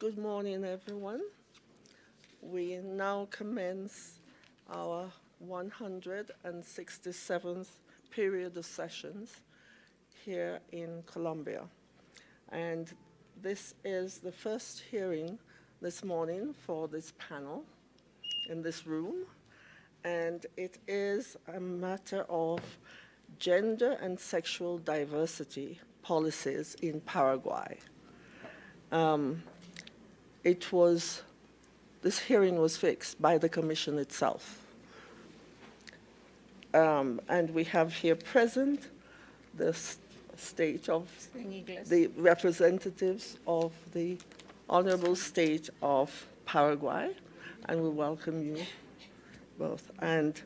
Good morning, everyone. We now commence our 167th period of sessions here in Colombia. And this is the first hearing this morning for this panel in this room. And it is a matter of gender and sexual diversity policies in Paraguay. Um, it was, this hearing was fixed by the commission itself. Um, and we have here present the state of the representatives of the honorable state of Paraguay, and we welcome you both. And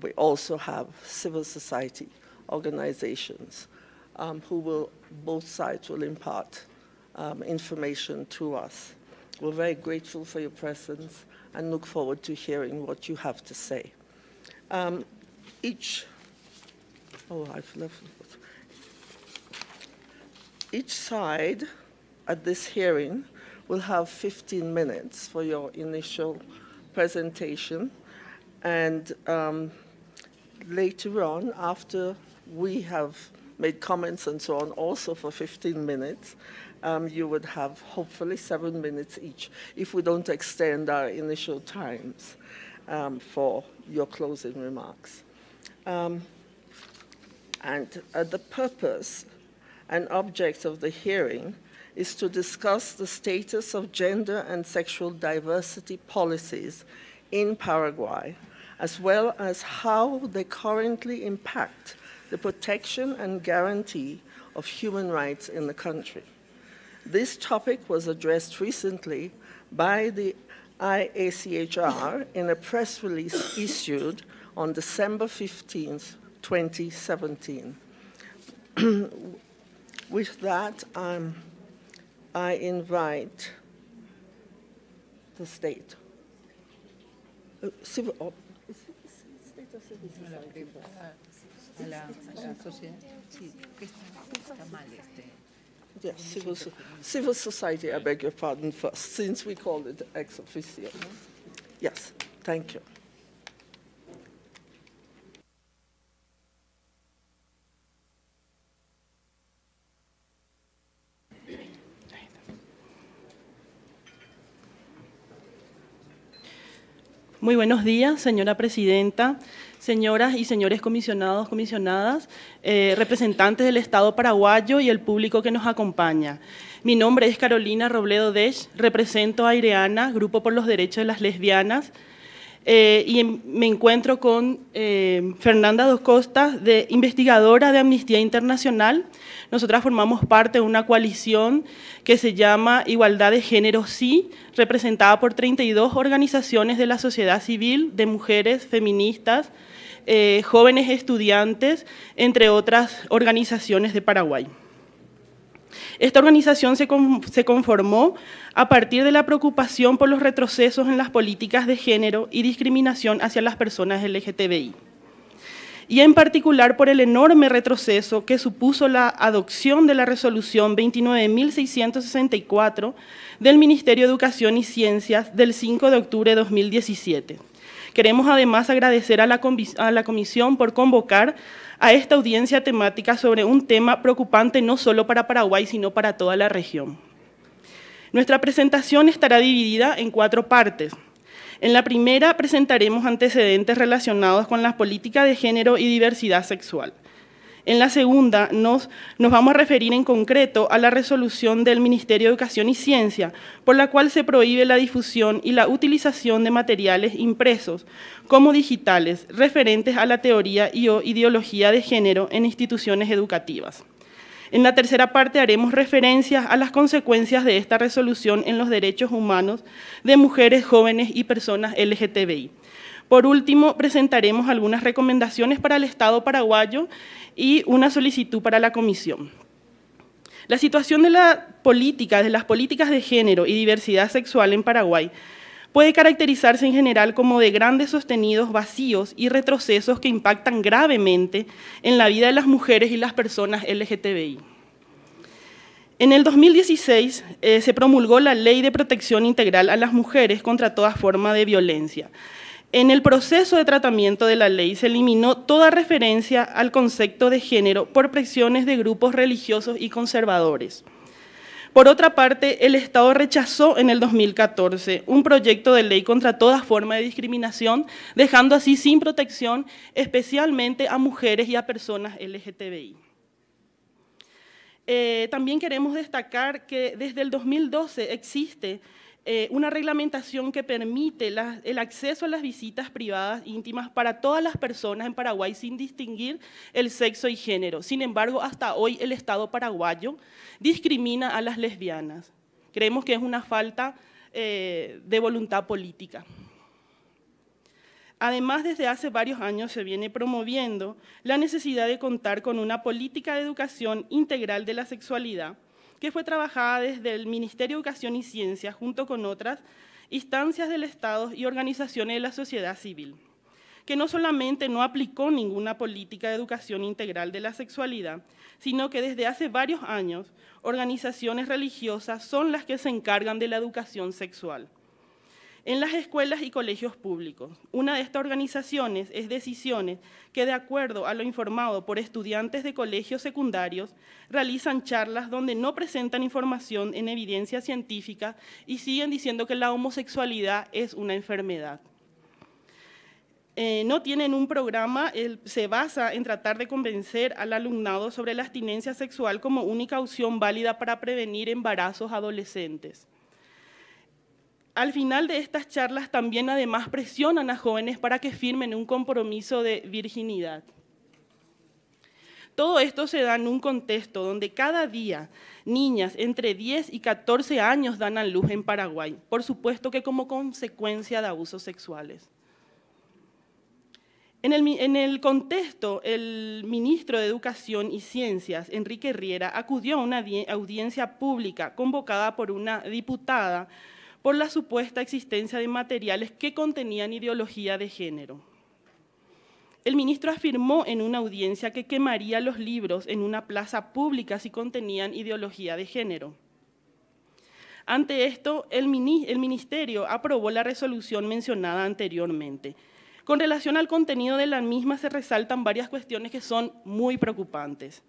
we also have civil society organizations um, who will, both sides will impart um, information to us. We're very grateful for your presence and look forward to hearing what you have to say. Um, each, oh, I've left, each side at this hearing will have 15 minutes for your initial presentation. And um, later on, after we have made comments and so on, also for 15 minutes, um, you would have hopefully seven minutes each if we don't extend our initial times um, for your closing remarks. Um, and uh, the purpose and object of the hearing is to discuss the status of gender and sexual diversity policies in Paraguay, as well as how they currently impact the protection and guarantee of human rights in the country. This topic was addressed recently by the IACHR in a press release issued on December 15, 2017. With that, um, I invite the state. civil, oh, state civil society. Yes, civil, so civil society, I beg your pardon first, since we call it ex officio. Yes, thank you. Muy buenos días, señora presidenta, señoras y señores comisionados, comisionadas, eh, representantes del Estado paraguayo y el público que nos acompaña. Mi nombre es Carolina Robledo Desch, represento a Aireana, Grupo por los Derechos de las Lesbianas, eh, y em, me encuentro con eh, Fernanda Dos Costas, investigadora de Amnistía Internacional. Nosotras formamos parte de una coalición que se llama Igualdad de Género Sí, representada por 32 organizaciones de la sociedad civil, de mujeres, feministas, eh, jóvenes estudiantes, entre otras organizaciones de Paraguay. Esta organización se, conformó a partir de la preocupación por los retrocesos en las políticas de género y discriminación hacia las personas LGTBI, y en particular por el enorme retroceso que supuso la adopción de la resolución 29.664 del Ministerio de Educación y Ciencias del 5 de octubre de 2017 Queremos además agradecer a la, Comisión por convocar a esta audiencia temática sobre un tema preocupante no solo para Paraguay, sino para toda la región. Nuestra presentación estará dividida en cuatro partes. En la primera presentaremos antecedentes relacionados con las políticas de género y diversidad sexual. En la segunda, nos, vamos a referir en concreto a la resolución del Ministerio de Educación y Ciencia, por la cual se prohíbe la difusión y la utilización de materiales impresos como digitales referentes a la teoría y o ideología de género en instituciones educativas. En la tercera parte haremos referencias a las consecuencias de esta resolución en los derechos humanos de mujeres, jóvenes y personas LGTBI. Por último, presentaremos algunas recomendaciones para el Estado paraguayo y una solicitud para la Comisión. La situación de las políticas de género y diversidad sexual en Paraguay puede caracterizarse en general como de grandes sostenidos vacíos y retrocesos que impactan gravemente en la vida de las mujeres y las personas LGTBI. En el 2016 eh, se promulgó la Ley de Protección Integral a las Mujeres contra toda forma de violencia. En el proceso de tratamiento de la ley se eliminó toda referencia al concepto de género por presiones de grupos religiosos y conservadores. Por otra parte, el Estado rechazó en el 2014 un proyecto de ley contra toda forma de discriminación, dejando así sin protección especialmente a mujeres y a personas LGTBI. Eh, también queremos destacar que desde el 2012 existe eh, una reglamentación que permite el acceso a las visitas privadas íntimas para todas las personas en Paraguay sin distinguir el sexo y género. Sin embargo, hasta hoy el Estado paraguayo discrimina a las lesbianas. Creemos que es una falta eh, de voluntad política. Además, desde hace varios años se viene promoviendo la necesidad de contar con una política de educación integral de la sexualidad que fue trabajada desde el Ministerio de Educación y Ciencia junto con otras instancias del Estado y organizaciones de la sociedad civil, que no solamente no aplicó ninguna política de educación integral de la sexualidad, sino que desde hace varios años organizaciones religiosas son las que se encargan de la educación sexual en las escuelas y colegios públicos. Una de estas organizaciones es Decisiones, que de acuerdo a lo informado por estudiantes de colegios secundarios, realizan charlas donde no presentan información en evidencia científica y siguen diciendo que la homosexualidad es una enfermedad. Eh, no tienen un programa, se basa en tratar de convencer al alumnado sobre la abstinencia sexual como única opción válida para prevenir embarazos adolescentes al final de estas charlas también además presionan a jóvenes para que firmen un compromiso de virginidad. Todo esto se da en un contexto donde cada día niñas entre 10 y 14 años dan a luz en Paraguay, por supuesto que como consecuencia de abusos sexuales. En el, contexto, el ministro de Educación y Ciencias, Enrique Riera, acudió a una audiencia pública convocada por una diputada por la supuesta existencia de materiales que contenían ideología de género. El ministro afirmó en una audiencia que quemaría los libros en una plaza pública si contenían ideología de género. Ante esto, el, ministerio aprobó la resolución mencionada anteriormente. Con relación al contenido de la misma se resaltan varias cuestiones que son muy preocupantes.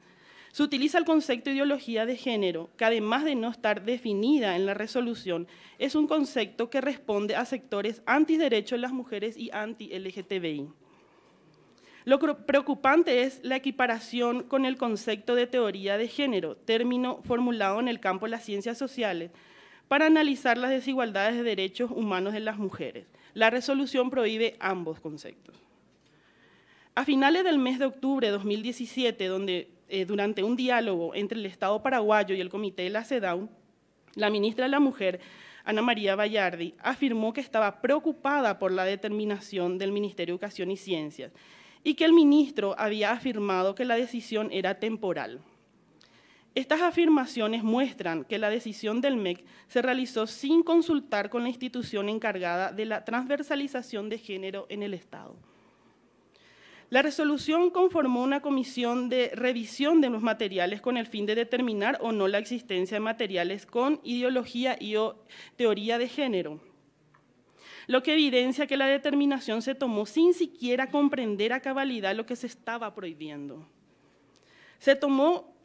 Se utiliza el concepto de ideología de género, que además de no estar definida en la resolución, es un concepto que responde a sectores antiderechos de las mujeres y anti-LGTBI. Lo preocupante es la equiparación con el concepto de teoría de género, término formulado en el campo de las ciencias sociales, para analizar las desigualdades de derechos humanos de las mujeres. La resolución prohíbe ambos conceptos. A finales del mes de octubre de 2017, donde eh, durante un diálogo entre el Estado paraguayo y el Comité de la CEDAW, la ministra de la Mujer, Ana María Vallardi, afirmó que estaba preocupada por la determinación del Ministerio de Educación y Ciencias y que el ministro había afirmado que la decisión era temporal. Estas afirmaciones muestran que la decisión del MEC se realizó sin consultar con la institución encargada de la transversalización de género en el Estado. La resolución conformó una comisión de revisión de los materiales con el fin de determinar o no la existencia de materiales con ideología y teoría de género lo que evidencia que la determinación se tomó sin siquiera comprender a cabalidad lo que se estaba prohibiendo. Se tomó,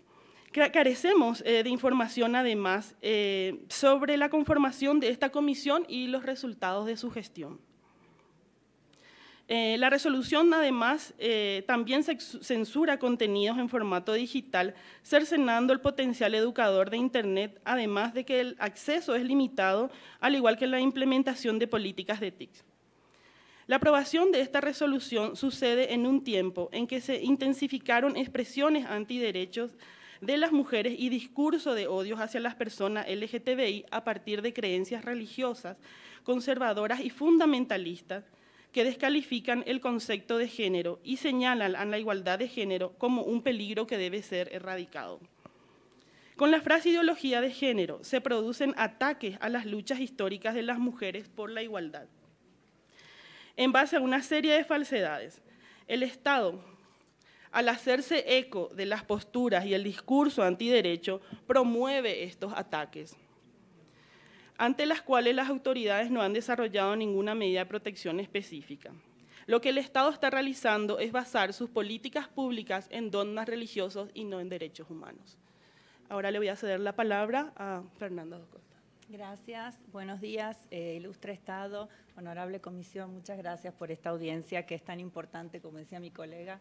carecemos eh, de información además eh, sobre la conformación de esta comisión y los resultados de su gestión. Eh, la resolución, además, eh, también censura contenidos en formato digital, cercenando el potencial educador de Internet, además de que el acceso es limitado, al igual que la implementación de políticas de TICS. La aprobación de esta resolución sucede en un tiempo en que se intensificaron expresiones antiderechos de las mujeres y discurso de odios hacia las personas LGTBI a partir de creencias religiosas, conservadoras y fundamentalistas, que descalifican el concepto de género y señalan a la igualdad de género como un peligro que debe ser erradicado. Con la frase ideología de género se producen ataques a las luchas históricas de las mujeres por la igualdad. En base a una serie de falsedades, el Estado, al hacerse eco de las posturas y el discurso antiderecho, promueve estos ataques ante las cuales las autoridades no han desarrollado ninguna medida de protección específica. Lo que el Estado está realizando es basar sus políticas públicas en donas religiosos y no en derechos humanos. Ahora le voy a ceder la palabra a Fernando Costa. Gracias, buenos días, eh, ilustre Estado, honorable comisión, muchas gracias por esta audiencia que es tan importante, como decía mi colega,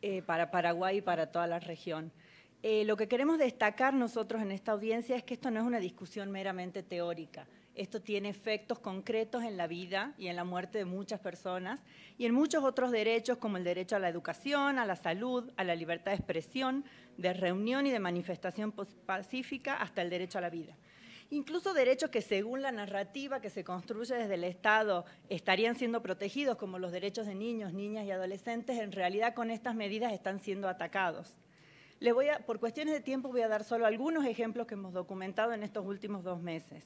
eh, para Paraguay y para toda la región. Eh, lo que queremos destacar nosotros en esta audiencia es que esto no es una discusión meramente teórica. Esto tiene efectos concretos en la vida y en la muerte de muchas personas y en muchos otros derechos como el derecho a la educación, a la salud, a la libertad de expresión, de reunión y de manifestación pacífica hasta el derecho a la vida incluso derechos que según la narrativa que se construye desde el Estado estarían siendo protegidos, como los derechos de niños, niñas y adolescentes, en realidad con estas medidas están siendo atacados por cuestiones de tiempo voy a dar solo algunos ejemplos que hemos documentado en estos últimos dos meses.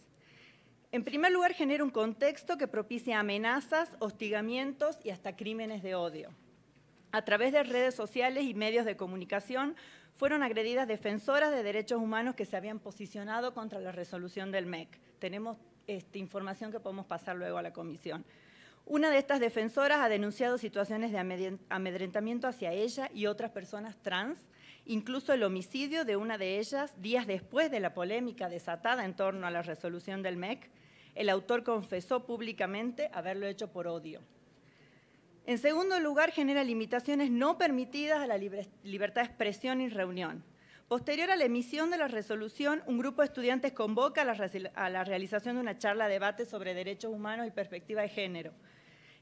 En primer lugar, genera un contexto que propicia amenazas, hostigamientos y hasta crímenes de odio. A través de redes sociales y medios de comunicación fueron agredidas defensoras de derechos humanos que se habían posicionado contra la resolución del MEC. Tenemos esta información que podemos pasar luego a la comisión. Una de estas defensoras ha denunciado situaciones de amedrentamiento hacia ella y otras personas trans, incluso el homicidio de una de ellas días después de la polémica desatada en torno a la resolución del MEC. El autor confesó públicamente haberlo hecho por odio. En segundo lugar, genera limitaciones no permitidas a la libertad de expresión y reunión. Posterior a la emisión de la resolución, un grupo de estudiantes convoca a la, realización de una charla de debate sobre derechos humanos y perspectiva de género.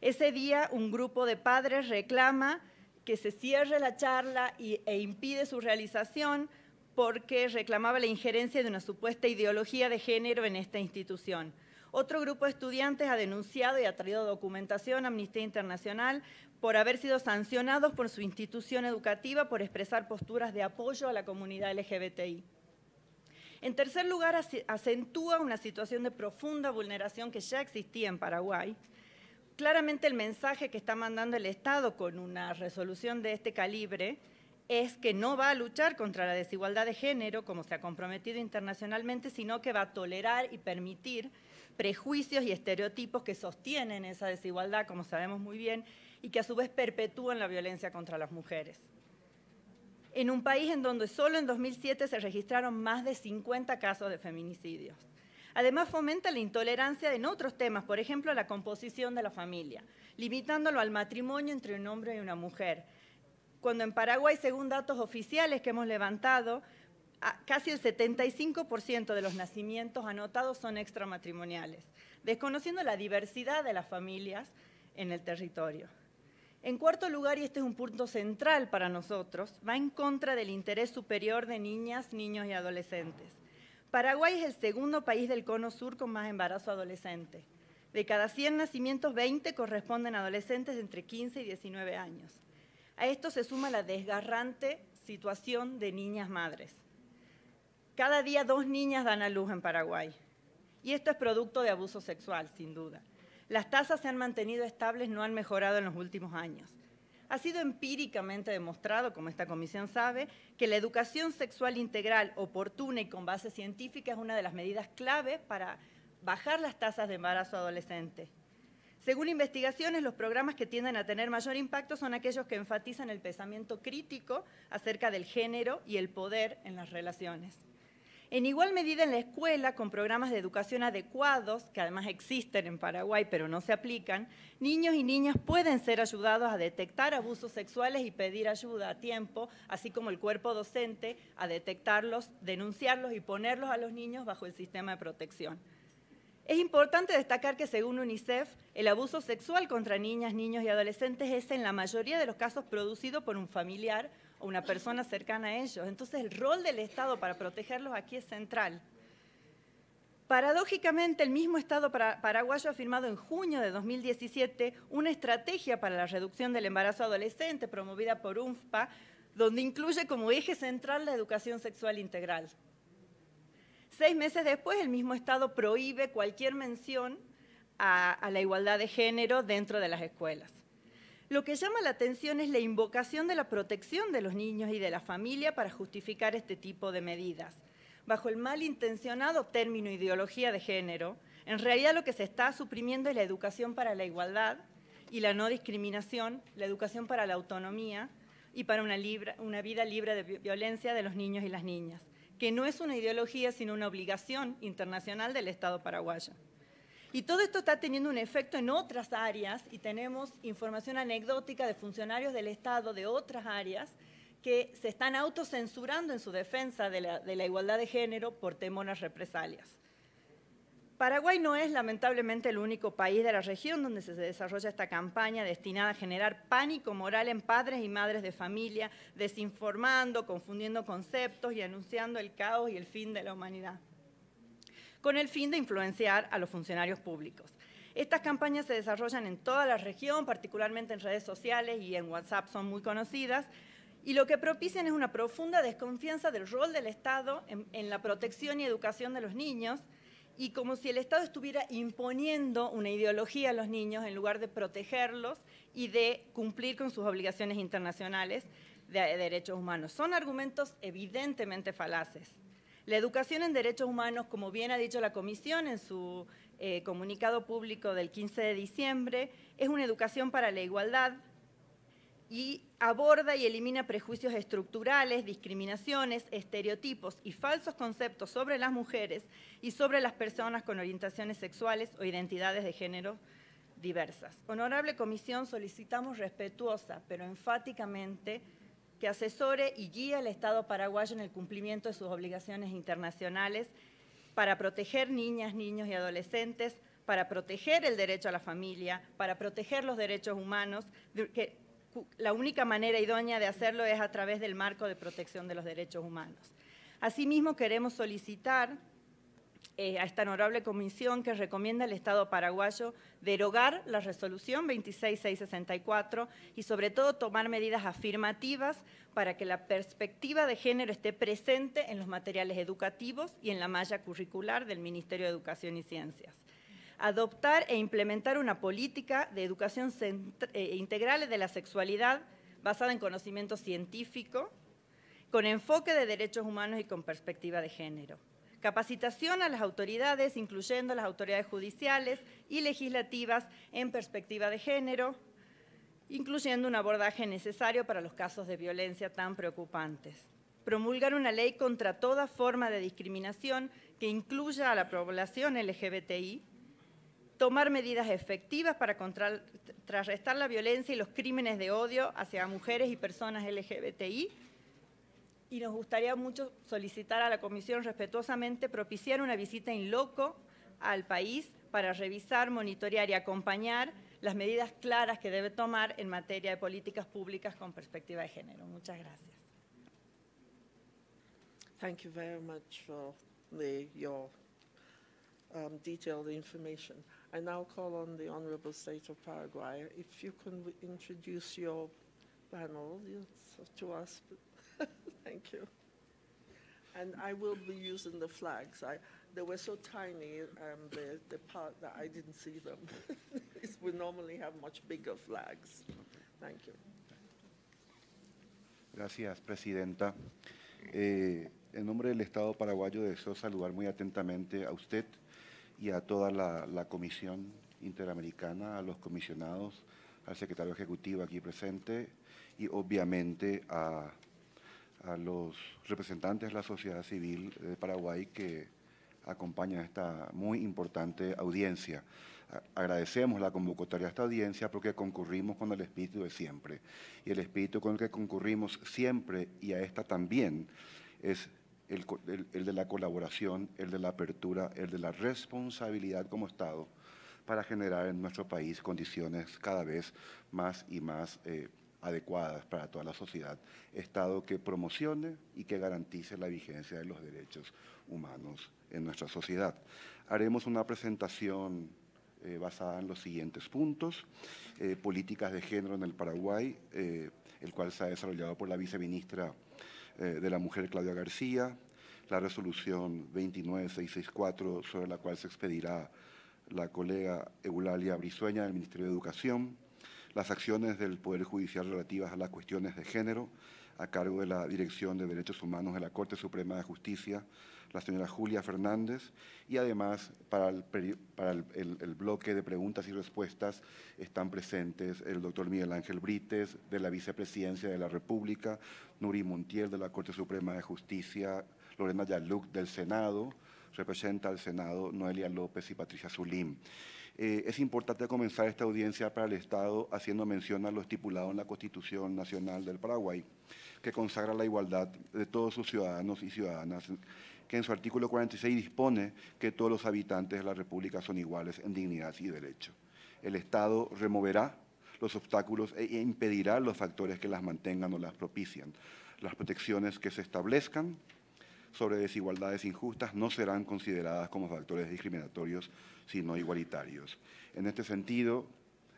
Ese día un grupo de padres reclama que se cierre la charla e impide su realización porque reclamaba la injerencia de una supuesta ideología de género en esta institución. Otro grupo de estudiantes ha denunciado y ha traído documentación a Amnistía Internacional por haber sido sancionados por su institución educativa por expresar posturas de apoyo a la comunidad LGBTI. En tercer lugar, acentúa una situación de profunda vulneración que ya existía en Paraguay, claramente el mensaje que está mandando el Estado con una resolución de este calibre es que no va a luchar contra la desigualdad de género, como se ha comprometido internacionalmente, sino que va a tolerar y permitir prejuicios y estereotipos que sostienen esa desigualdad, como sabemos muy bien, y que a su vez perpetúan la violencia contra las mujeres. En un país en donde solo en 2007 se registraron más de 50 casos de feminicidios Además fomenta la intolerancia en otros temas, por ejemplo, la composición de la familia, limitándolo al matrimonio entre un hombre y una mujer. Cuando en Paraguay, según datos oficiales que hemos levantado, casi el 75% de los nacimientos anotados son extramatrimoniales, desconociendo la diversidad de las familias en el territorio. En cuarto lugar, y este es un punto central para nosotros, va en contra del interés superior de niñas, niños y adolescentes. Paraguay es el segundo país del cono sur con más embarazo adolescente. De cada 100 nacimientos, 20 corresponden a adolescentes entre 15 y 19 años. A esto se suma la desgarrante situación de niñas madres. Cada día dos niñas dan a luz en Paraguay. Y esto es producto de abuso sexual, sin duda. Las tasas se han mantenido estables, no han mejorado en los últimos años ha sido empíricamente demostrado, como esta comisión sabe, que la educación sexual integral, oportuna y con base científica es una de las medidas clave para bajar las tasas de embarazo adolescente. Según investigaciones, los programas que tienden a tener mayor impacto son aquellos que enfatizan el pensamiento crítico acerca del género y el poder en las relaciones. En igual medida en la escuela, con programas de educación adecuados, que además existen en Paraguay pero no se aplican, niños y niñas pueden ser ayudados a detectar abusos sexuales y pedir ayuda a tiempo, así como el cuerpo docente a detectarlos, denunciarlos y ponerlos a los niños bajo el sistema de protección. Es importante destacar que según UNICEF, el abuso sexual contra niñas, niños y adolescentes es en la mayoría de los casos producido por un familiar o una persona cercana a ellos. Entonces el rol del Estado para protegerlos aquí es central. Paradójicamente, el mismo Estado paraguayo ha firmado en junio de 2017 una estrategia para la reducción del embarazo adolescente promovida por UNFPA, donde incluye como eje central la educación sexual integral. Seis meses después, el mismo Estado prohíbe cualquier mención a, a la igualdad de género dentro de las escuelas. Lo que llama la atención es la invocación de la protección de los niños y de la familia para justificar este tipo de medidas. Bajo el malintencionado término ideología de género, en realidad lo que se está suprimiendo es la educación para la igualdad y la no discriminación, la educación para la autonomía y para una, vida libre de violencia de los niños y las niñas, que no es una ideología sino una obligación internacional del Estado paraguayo. Y todo esto está teniendo un efecto en otras áreas y tenemos información anecdótica de funcionarios del Estado de otras áreas que se están autocensurando en su defensa de la, igualdad de género por temor a represalias. Paraguay no es lamentablemente el único país de la región donde se desarrolla esta campaña destinada a generar pánico moral en padres y madres de familia, desinformando, confundiendo conceptos y anunciando el caos y el fin de la humanidad con el fin de influenciar a los funcionarios públicos. Estas campañas se desarrollan en toda la región, particularmente en redes sociales y en WhatsApp son muy conocidas, y lo que propician es una profunda desconfianza del rol del Estado en, la protección y educación de los niños, y como si el Estado estuviera imponiendo una ideología a los niños en lugar de protegerlos y de cumplir con sus obligaciones internacionales de derechos humanos. Son argumentos evidentemente falaces. La educación en derechos humanos, como bien ha dicho la Comisión en su eh, comunicado público del 15 de diciembre, es una educación para la igualdad y aborda y elimina prejuicios estructurales, discriminaciones, estereotipos y falsos conceptos sobre las mujeres y sobre las personas con orientaciones sexuales o identidades de género diversas. Honorable Comisión, solicitamos respetuosa pero enfáticamente que asesore y guíe al Estado paraguayo en el cumplimiento de sus obligaciones internacionales para proteger niñas, niños y adolescentes, para proteger el derecho a la familia, para proteger los derechos humanos, que la única manera idónea de hacerlo es a través del marco de protección de los derechos humanos. Asimismo, queremos solicitar eh, a esta honorable comisión que recomienda al Estado paraguayo derogar la resolución 26664 y sobre todo tomar medidas afirmativas para que la perspectiva de género esté presente en los materiales educativos y en la malla curricular del Ministerio de Educación y Ciencias adoptar e implementar una política de educación eh, integral de la sexualidad basada en conocimiento científico, con enfoque de derechos humanos y con perspectiva de género. Capacitación a las autoridades, incluyendo las autoridades judiciales y legislativas en perspectiva de género, incluyendo un abordaje necesario para los casos de violencia tan preocupantes. Promulgar una ley contra toda forma de discriminación que incluya a la población LGBTI. Tomar medidas efectivas para contrarrestar la violencia y los crímenes de odio hacia mujeres y personas LGBTI y nos gustaría mucho solicitar a la Comisión respetuosamente propiciar una visita in loco al país para revisar, monitorear y acompañar las medidas claras que debe tomar en materia de políticas públicas con perspectiva de género. Muchas gracias. Honorable State of Paraguay. panel Thank you. And I will be using the flags. they were so tiny, um, the, part that I didn't see them. we normally have much bigger flags. Thank you. Gracias, Presidenta. Eh, en nombre del Estado paraguayo deseo saludar muy atentamente a usted y a toda la Comisión Interamericana, a los comisionados, al secretario ejecutivo aquí presente y obviamente a a los representantes de la sociedad civil de Paraguay que acompañan esta muy importante audiencia. Agradecemos la convocatoria a esta audiencia porque concurrimos con el espíritu de siempre. Y el espíritu con el que concurrimos siempre y a esta también es el, de la colaboración, el de la apertura, el de la responsabilidad como Estado para generar en nuestro país condiciones cada vez más y más eh, adecuadas para toda la sociedad, Estado que promocione y que garantice la vigencia de los derechos humanos en nuestra sociedad. Haremos una presentación eh, basada en los siguientes puntos. Eh, políticas de género en el Paraguay, eh, el cual se ha desarrollado por la viceministra de la Mujer, Claudia García, la resolución 29664, sobre la cual se expedirá la colega Eulalia brisueña del Ministerio de Educación, las acciones del Poder Judicial relativas a las cuestiones de género, a cargo de la Dirección de Derechos Humanos de la Corte Suprema de Justicia, la señora Julia Fernández, y además para, el, para el, bloque de preguntas y respuestas están presentes el doctor Miguel Ángel Brites, de la Vicepresidencia de la República, Nuri Montiel, de la Corte Suprema de Justicia, Lorena Yaluc, del Senado, representa al Senado Noelia López y Patricia Zulín. Eh, es importante comenzar esta audiencia para el Estado haciendo mención a lo estipulado en la Constitución Nacional del Paraguay, que consagra la igualdad de todos sus ciudadanos y ciudadanas, que en su artículo 46 dispone que todos los habitantes de la República son iguales en dignidad y derecho. El Estado removerá los obstáculos e impedirá los factores que las mantengan o las propician. Las protecciones que se establezcan sobre desigualdades injustas no serán consideradas como factores discriminatorios sino igualitarios. En este sentido,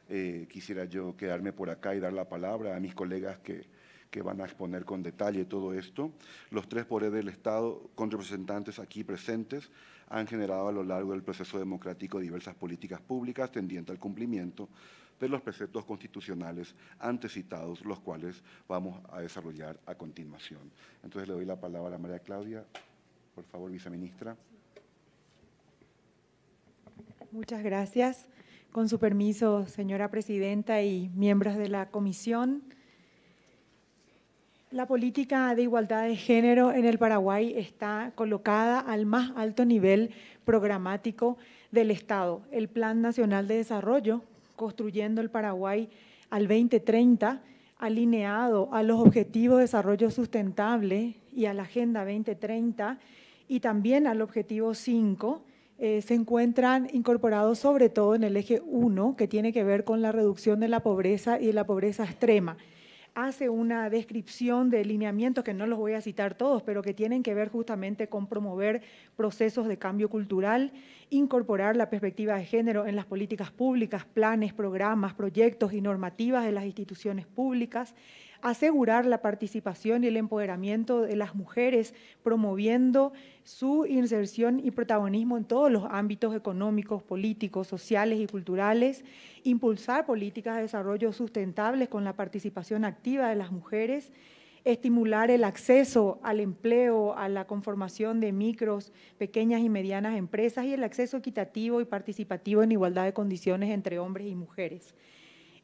eh, quisiera yo quedarme por acá y dar la palabra a mis colegas que, que van a exponer con detalle todo esto. Los tres poderes del Estado, con representantes aquí presentes, han generado a lo largo del proceso democrático diversas políticas públicas tendientes al cumplimiento de los preceptos constitucionales antes citados, los cuales vamos a desarrollar a continuación. Entonces le doy la palabra a María Claudia, por favor, viceministra. Muchas gracias. Con su permiso, señora presidenta y miembros de la comisión, la política de igualdad de género en el Paraguay está colocada al más alto nivel programático del Estado. El Plan Nacional de Desarrollo, Construyendo el Paraguay al 2030, alineado a los Objetivos de Desarrollo Sustentable y a la Agenda 2030, y también al Objetivo 5, eh, se encuentran incorporados sobre todo en el eje 1, que tiene que ver con la reducción de la pobreza y la pobreza extrema. Hace una descripción de lineamientos que no los voy a citar todos, pero que tienen que ver justamente con promover procesos de cambio cultural, incorporar la perspectiva de género en las políticas públicas, planes, programas, proyectos y normativas de las instituciones públicas, asegurar la participación y el empoderamiento de las mujeres, promoviendo su inserción y protagonismo en todos los ámbitos económicos, políticos, sociales y culturales, impulsar políticas de desarrollo sustentables con la participación activa de las mujeres, estimular el acceso al empleo, a la conformación de micros, pequeñas y medianas empresas y el acceso equitativo y participativo en igualdad de condiciones entre hombres y mujeres.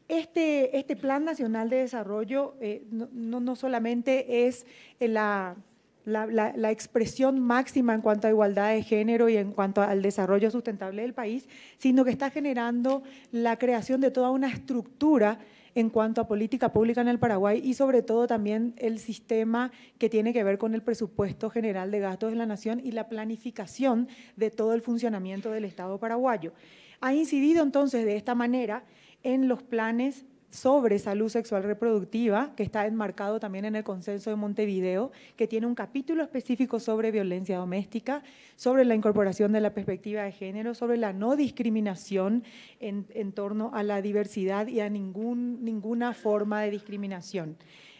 Este, este, Plan Nacional de Desarrollo eh, no, solamente es eh, la, la, expresión máxima en cuanto a igualdad de género y en cuanto al desarrollo sustentable del país, sino que está generando la creación de toda una estructura en cuanto a política pública en el Paraguay y sobre todo también el sistema que tiene que ver con el presupuesto general de gastos de la nación y la planificación de todo el funcionamiento del Estado paraguayo. Ha incidido entonces de esta manera en los planes sobre salud sexual reproductiva, que está enmarcado también en el Consenso de Montevideo, que tiene un capítulo específico sobre violencia doméstica, sobre la incorporación de la perspectiva de género, sobre la no discriminación en, torno a la diversidad y a ninguna forma de discriminación.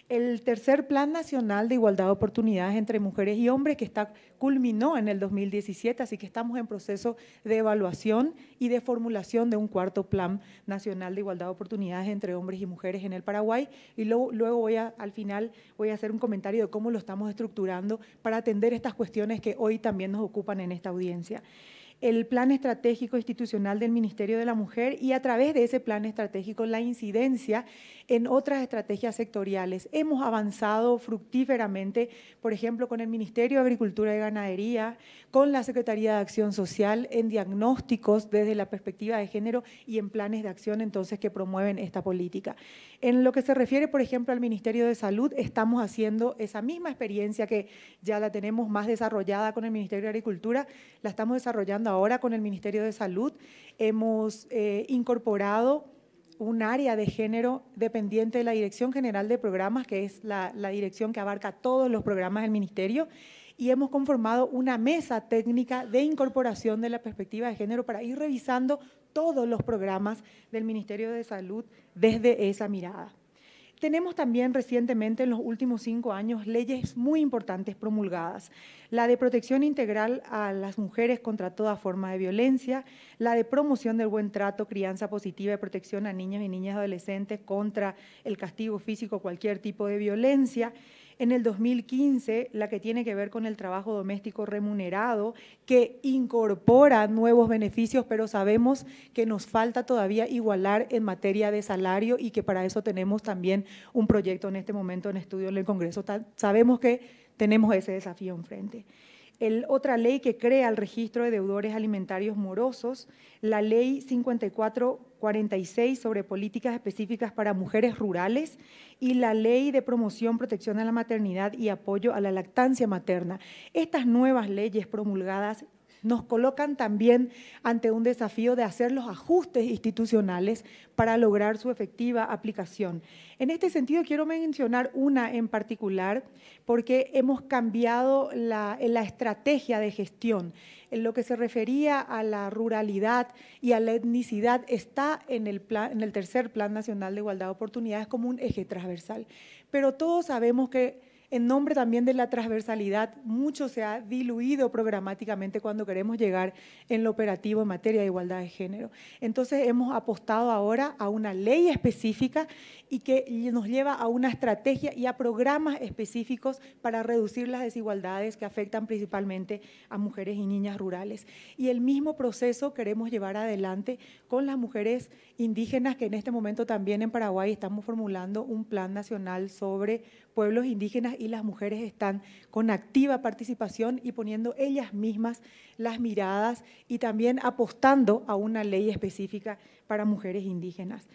El tercer Plan Nacional de Igualdad de Oportunidades entre Mujeres y Hombres que está, culminó en el 2017, así que estamos en proceso de evaluación y de formulación de un cuarto Plan Nacional de Igualdad de Oportunidades entre Hombres y Mujeres en el Paraguay. Y luego, luego voy al final voy a hacer un comentario de cómo lo estamos estructurando para atender estas cuestiones que hoy también nos ocupan en esta audiencia el Plan Estratégico Institucional del Ministerio de la Mujer y a través de ese plan estratégico la incidencia en otras estrategias sectoriales. Hemos avanzado fructíferamente, por ejemplo, con el Ministerio de Agricultura y Ganadería, con la Secretaría de Acción Social en diagnósticos desde la perspectiva de género y en planes de acción entonces que promueven esta política. En lo que se refiere, por ejemplo, al Ministerio de Salud, estamos haciendo esa misma experiencia que ya la tenemos más desarrollada con el Ministerio de Agricultura, la estamos desarrollando ahora con el Ministerio de Salud. Hemos eh, incorporado un área de género dependiente de la Dirección General de Programas, que es la dirección que abarca todos los programas del Ministerio, y hemos conformado una mesa técnica de incorporación de la perspectiva de género para ir revisando todos los programas del Ministerio de Salud desde esa mirada. Tenemos también recientemente, en los últimos cinco años, leyes muy importantes promulgadas. La de protección integral a las mujeres contra toda forma de violencia, la de promoción del buen trato, crianza positiva y protección a niños y niñas adolescentes contra el castigo físico, o cualquier tipo de violencia, en el 2015 la que tiene que ver con el trabajo doméstico remunerado, que incorpora nuevos beneficios, pero sabemos que nos falta todavía igualar en materia de salario y que para eso tenemos también un proyecto en este momento en estudio en el Congreso. Sabemos que tenemos ese desafío enfrente el, otra ley que crea el registro de deudores alimentarios morosos, la ley 5446 sobre políticas específicas para mujeres rurales y la ley de promoción, protección a la maternidad y apoyo a la lactancia materna. Estas nuevas leyes promulgadas nos colocan también ante un desafío de hacer los ajustes institucionales para lograr su efectiva aplicación. En este sentido, quiero mencionar una en particular, porque hemos cambiado la, la estrategia de gestión. En lo que se refería a la ruralidad y a la etnicidad está en el, en el tercer Plan Nacional de Igualdad de Oportunidades como un eje transversal. Pero todos sabemos que en nombre también de la transversalidad, mucho se ha diluido programáticamente cuando queremos llegar en lo operativo en materia de igualdad de género. Entonces hemos apostado ahora a una ley específica y que nos lleva a una estrategia y a programas específicos para reducir las desigualdades que afectan principalmente a mujeres y niñas rurales. Y el mismo proceso queremos llevar adelante con las mujeres indígenas que en este momento también en Paraguay estamos formulando un plan nacional sobre pueblos indígenas y las mujeres están con activa participación y poniendo ellas mismas las miradas y también apostando a una ley específica para mujeres indígenas.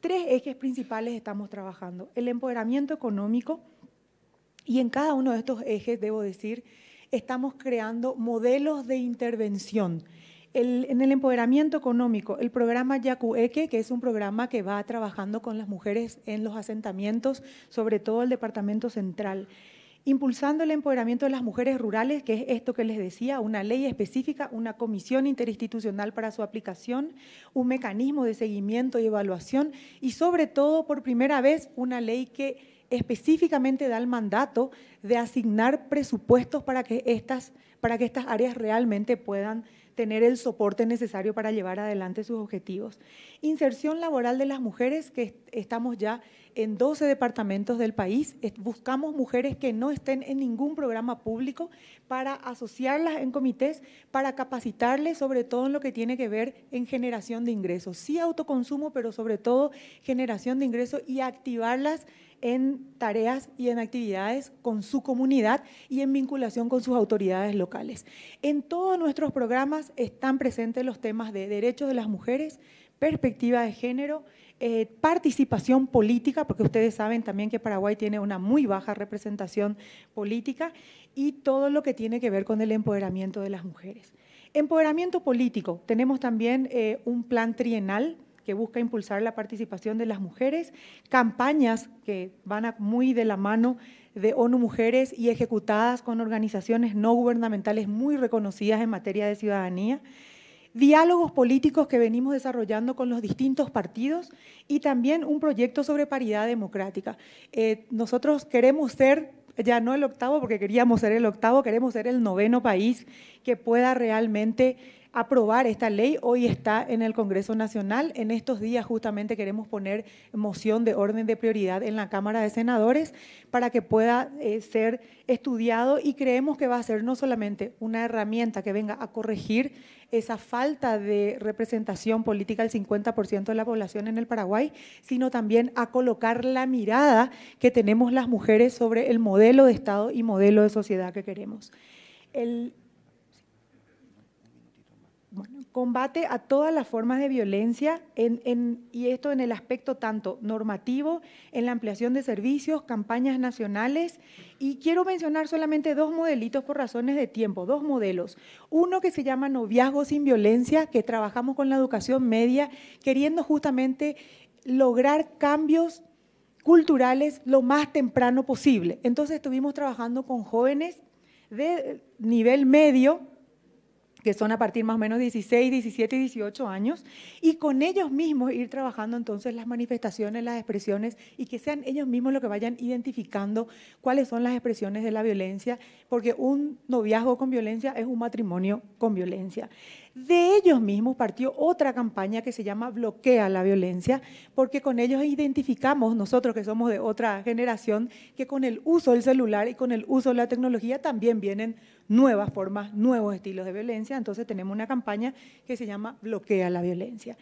Tres ejes principales estamos trabajando. El empoderamiento económico y en cada uno de estos ejes, debo decir, estamos creando modelos de intervención en el empoderamiento económico, el programa Yacueque, que es un programa que va trabajando con las mujeres en los asentamientos, sobre todo el Departamento Central impulsando el empoderamiento de las mujeres rurales, que es esto que les decía, una ley específica, una comisión interinstitucional para su aplicación, un mecanismo de seguimiento y evaluación y sobre todo, por primera vez, una ley que específicamente da el mandato de asignar presupuestos para que estas, para que estas áreas realmente puedan tener el soporte necesario para llevar adelante sus objetivos. Inserción laboral de las mujeres, que estamos ya en 12 departamentos del país. Buscamos mujeres que no estén en ningún programa público para asociarlas en comités, para capacitarles sobre todo en lo que tiene que ver en generación de ingresos. Sí autoconsumo, pero sobre todo generación de ingresos y activarlas en tareas y en actividades con su comunidad y en vinculación con sus autoridades locales. En todos nuestros programas están presentes los temas de derechos de las mujeres, perspectiva de género, eh, participación política, porque ustedes saben también que Paraguay tiene una muy baja representación política, y todo lo que tiene que ver con el empoderamiento de las mujeres. Empoderamiento político. Tenemos también eh, un plan trienal que busca impulsar la participación de las mujeres, campañas que van muy de la mano de ONU Mujeres y ejecutadas con organizaciones no gubernamentales muy reconocidas en materia de ciudadanía, diálogos políticos que venimos desarrollando con los distintos partidos y también un proyecto sobre paridad democrática. Eh, nosotros queremos ser ya no el octavo, porque queríamos ser el octavo, queremos ser el noveno país que pueda realmente aprobar esta ley. Hoy está en el Congreso Nacional. En estos días justamente queremos poner moción de orden de prioridad en la Cámara de Senadores para que pueda eh, ser estudiado y creemos que va a ser no solamente una herramienta que venga a corregir esa falta de representación política del 50% de la población en el Paraguay, sino también a colocar la mirada que tenemos las mujeres sobre el modelo de Estado y modelo de sociedad que queremos. El combate a todas las formas de violencia y esto en el aspecto tanto normativo, en la ampliación de servicios, campañas nacionales y quiero mencionar solamente dos modelitos por razones de tiempo, dos modelos. Uno que se llama Noviazgo sin Violencia, que trabajamos con la educación media queriendo justamente lograr cambios culturales lo más temprano posible. Entonces estuvimos trabajando con jóvenes de nivel medio, que son a partir más o menos 16, 17 y 18 años, y con ellos mismos ir trabajando entonces las manifestaciones, las expresiones, y que sean ellos mismos los que vayan identificando cuáles son las expresiones de la violencia, porque un noviazgo con violencia es un matrimonio con violencia. De ellos mismos partió otra campaña que se llama Bloquea la Violencia, porque con ellos identificamos, nosotros que somos de otra generación, que con el uso del celular y con el uso de la tecnología también vienen nuevas formas, nuevos estilos de violencia. Entonces tenemos una campaña que se llama Bloquea la Violencia.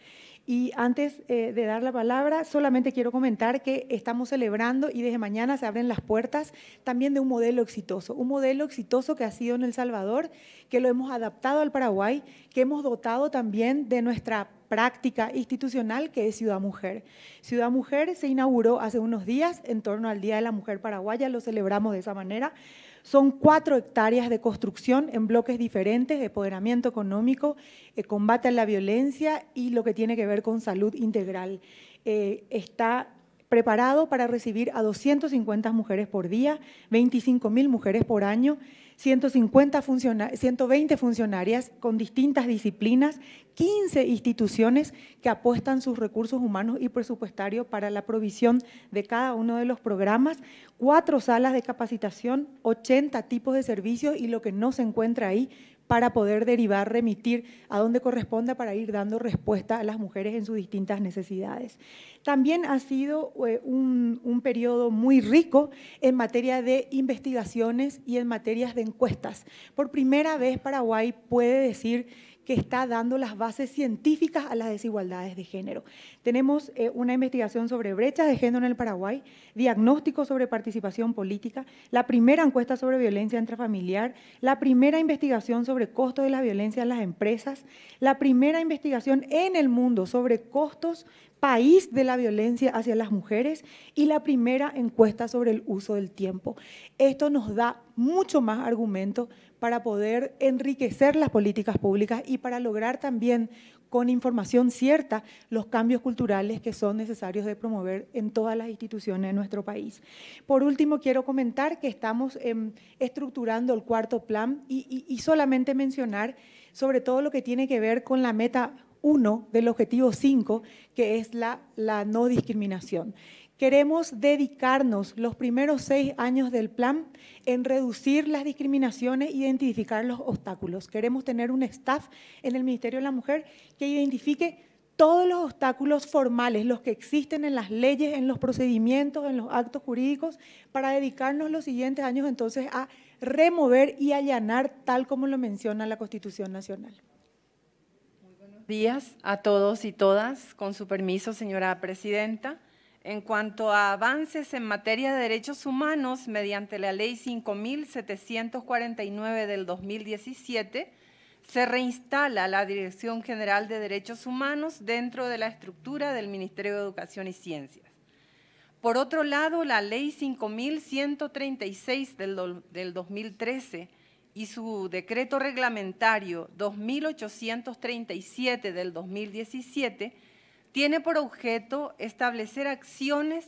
Y antes eh, de dar la palabra, solamente quiero comentar que estamos celebrando y desde mañana se abren las puertas también de un modelo exitoso, un modelo exitoso que ha sido en El Salvador, que lo hemos adaptado al Paraguay, que hemos dotado también de nuestra práctica institucional que es Ciudad Mujer. Ciudad Mujer se inauguró hace unos días en torno al Día de la Mujer Paraguaya, lo celebramos de esa manera, son cuatro hectáreas de construcción en bloques diferentes, de empoderamiento económico, eh, combate a la violencia y lo que tiene que ver con salud integral. Eh, está preparado para recibir a 250 mujeres por día, 25 mil mujeres por año, 150 120 funcionarias con distintas disciplinas, 15 instituciones que apuestan sus recursos humanos y presupuestarios para la provisión de cada uno de los programas, cuatro salas de capacitación, 80 tipos de servicios y lo que no se encuentra ahí, para poder derivar, remitir a donde corresponda para ir dando respuesta a las mujeres en sus distintas necesidades. También ha sido eh, un, periodo muy rico en materia de investigaciones y en materia de encuestas. Por primera vez Paraguay puede decir que está dando las bases científicas a las desigualdades de género. Tenemos eh, una investigación sobre brechas de género en el Paraguay, diagnóstico sobre participación política, la primera encuesta sobre violencia intrafamiliar, la primera investigación sobre costo de la violencia en las empresas, la primera investigación en el mundo sobre costos país de la violencia hacia las mujeres y la primera encuesta sobre el uso del tiempo. Esto nos da mucho más argumento para poder enriquecer las políticas públicas y para lograr también con información cierta los cambios culturales que son necesarios de promover en todas las instituciones de nuestro país. Por último, quiero comentar que estamos em, estructurando el cuarto plan y, solamente mencionar sobre todo lo que tiene que ver con la meta 1 del objetivo 5, que es la no discriminación. Queremos dedicarnos los primeros seis años del plan en reducir las discriminaciones, e identificar los obstáculos. Queremos tener un staff en el Ministerio de la Mujer que identifique todos los obstáculos formales, los que existen en las leyes, en los procedimientos, en los actos jurídicos, para dedicarnos los siguientes años entonces a remover y allanar tal como lo menciona la Constitución Nacional Buenos días a todos y todas. Con su permiso, señora presidenta en cuanto a avances en materia de derechos humanos mediante la Ley 5749 del 2017, se reinstala la Dirección General de Derechos Humanos dentro de la estructura del Ministerio de Educación y Ciencias. Por otro lado, la Ley 5136 del, del 2013 y su decreto reglamentario 2837 del 2017 tiene por objeto establecer acciones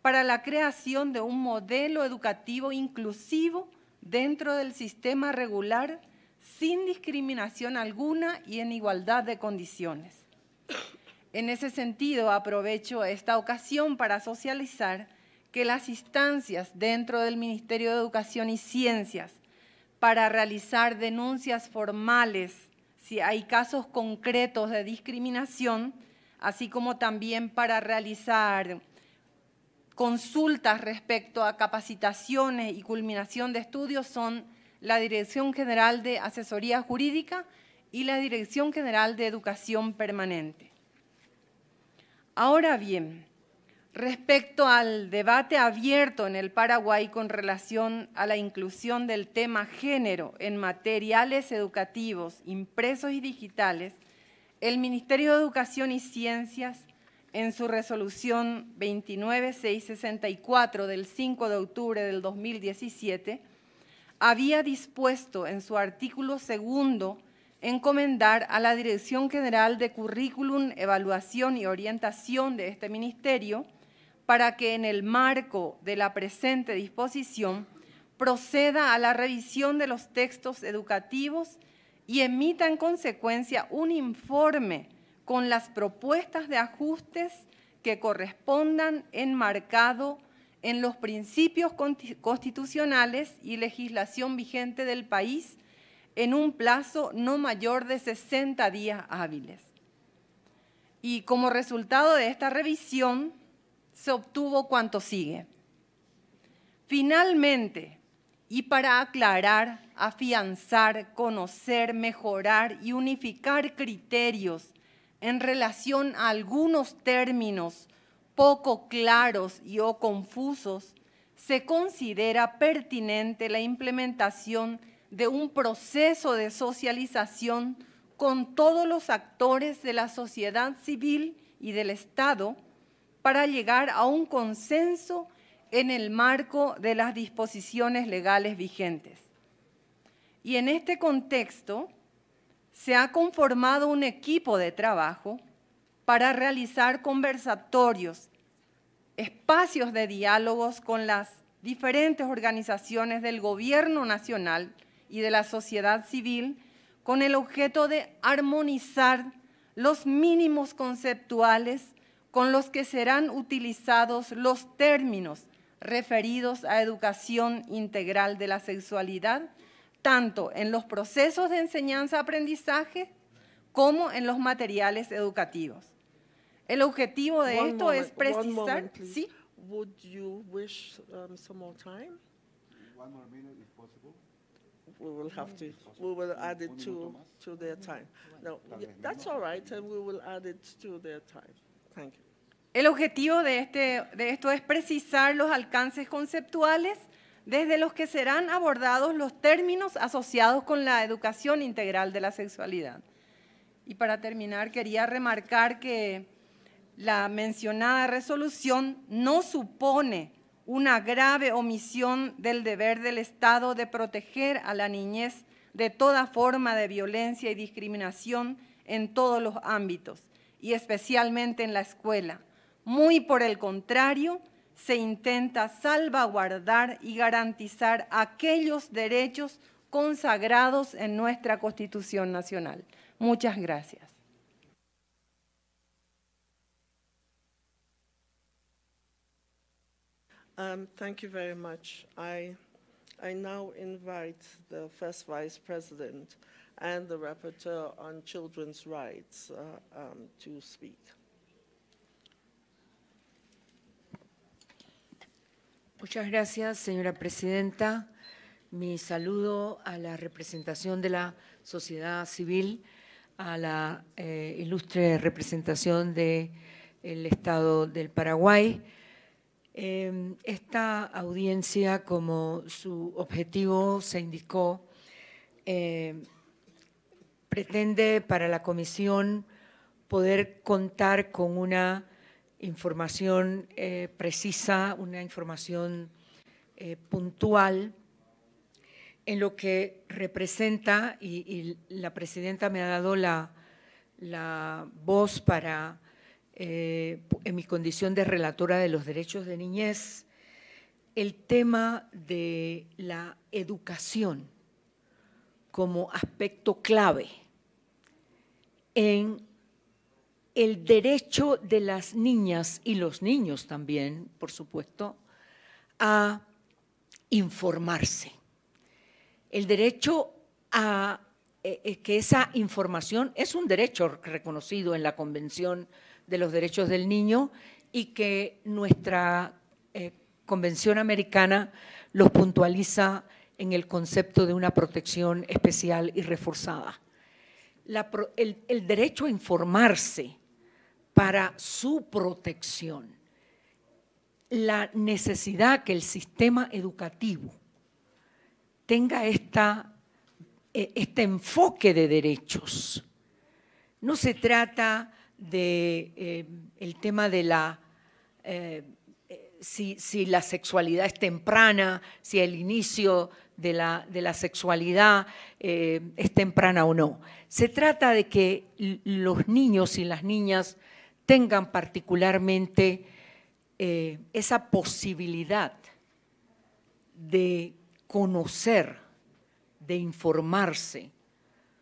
para la creación de un modelo educativo inclusivo dentro del sistema regular sin discriminación alguna y en igualdad de condiciones. En ese sentido, aprovecho esta ocasión para socializar que las instancias dentro del Ministerio de Educación y Ciencias para realizar denuncias formales si hay casos concretos de discriminación así como también para realizar consultas respecto a capacitaciones y culminación de estudios son la Dirección General de Asesoría Jurídica y la Dirección General de Educación Permanente. Ahora bien, respecto al debate abierto en el Paraguay con relación a la inclusión del tema género en materiales educativos impresos y digitales, el Ministerio de Educación y Ciencias, en su resolución 29664 del 5 de octubre del 2017, había dispuesto en su artículo segundo encomendar a la Dirección General de Currículum, Evaluación y Orientación de este ministerio para que en el marco de la presente disposición proceda a la revisión de los textos educativos y emita en consecuencia un informe con las propuestas de ajustes que correspondan enmarcado en los principios constitucionales y legislación vigente del país en un plazo no mayor de 60 días hábiles. Y como resultado de esta revisión, se obtuvo cuanto sigue. Finalmente, y para aclarar afianzar, conocer, mejorar y unificar criterios en relación a algunos términos poco claros y o confusos, se considera pertinente la implementación de un proceso de socialización con todos los actores de la sociedad civil y del Estado para llegar a un consenso en el marco de las disposiciones legales vigentes. Y en este contexto se ha conformado un equipo de trabajo para realizar conversatorios, espacios de diálogos con las diferentes organizaciones del gobierno nacional y de la sociedad civil con el objeto de armonizar los mínimos conceptuales con los que serán utilizados los términos referidos a educación integral de la sexualidad tanto en los procesos de enseñanza-aprendizaje como en los materiales educativos. El objetivo de one esto moment, es precisar... ¿sí? Would you wish um, some more time? One more minute if possible. we will have to, we will add it to, to their mm-hmm. time. No, that's all right, and we will add it to their time. Thank you. El objetivo de, este, de esto es precisar los alcances conceptuales desde los que serán abordados los términos asociados con la educación integral de la sexualidad. Y para terminar, quería remarcar que la mencionada resolución no supone una grave omisión del deber del Estado de proteger a la niñez de toda forma de violencia y discriminación en todos los ámbitos, y especialmente en la escuela. Muy por el contrario, se intenta salvaguardar y garantizar aquellos derechos consagrados en nuestra Constitución Nacional. Muchas gracias. Um, thank you very much. I, I now invite the first Vice President and the Rapporteur on Children's Rights uh, um, to speak. Muchas gracias, señora presidenta. Mi saludo a la representación de la sociedad civil, a la eh, ilustre representación del Estado del Paraguay. Em, esta audiencia, como su objetivo se indicó, em, pretende para la Comisión poder contar con una información eh, precisa, una información eh, puntual en lo que representa, y, la presidenta me ha dado la, la voz para, eh, en mi condición de relatora de los derechos de niñez, el tema de la educación como aspecto clave en el derecho de las niñas y los niños también, por supuesto, a informarse. El derecho a eh, eh, que esa información es un derecho reconocido en la Convención de los Derechos del Niño y que nuestra eh, Convención Americana los puntualiza en el concepto de una protección especial y reforzada. el, derecho a informarse para su protección. La necesidad que el sistema educativo tenga esta, eh, este enfoque de derechos. No se trata de eh, el tema de la eh, si, la sexualidad es temprana, si el inicio de la, sexualidad es temprana o no. Se trata de que los niños y las niñas tengan particularmente eh, esa posibilidad de conocer, de informarse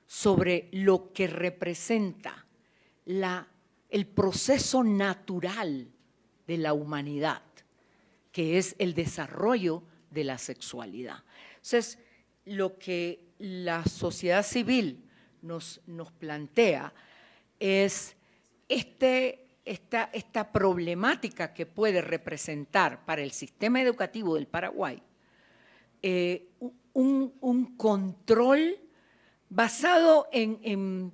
sobre lo que representa el proceso natural de la humanidad, que es el desarrollo de la sexualidad. Entonces, lo que la sociedad civil nos, nos plantea es este, esta, problemática que puede representar para el sistema educativo del Paraguay eh, un, control basado en,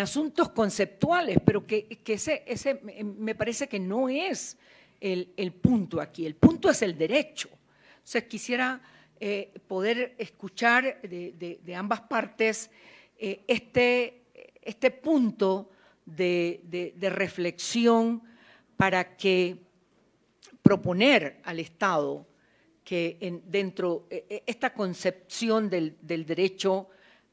asuntos conceptuales, pero que, ese, me parece que no es el, punto aquí, el punto es el derecho. O quisiera eh, poder escuchar de, ambas partes eh, este, este punto de, reflexión para que proponer al Estado que dentro de e, esta concepción del, derecho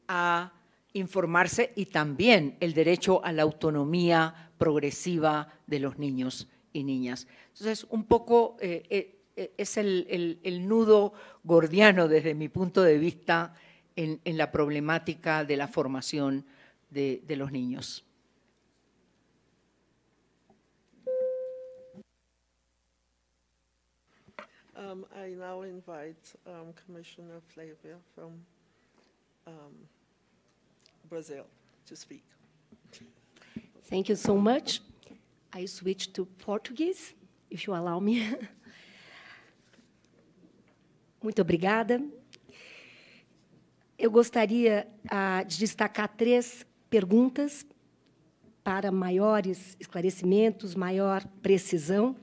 a informarse y también el derecho a la autonomía progresiva de los niños y niñas. Entonces, un poco eh, eh, eh, es el, nudo gordiano desde mi punto de vista en, la problemática de la formación de los niños. Um, I now invite um, Commissioner Flavia from um, Brazil to speak. Thank you so much. I switch to Portuguese, if you allow me. Muito obrigada. Eu gostaria uh, de destacar três perguntas para maiores esclarecimentos, maior precisão.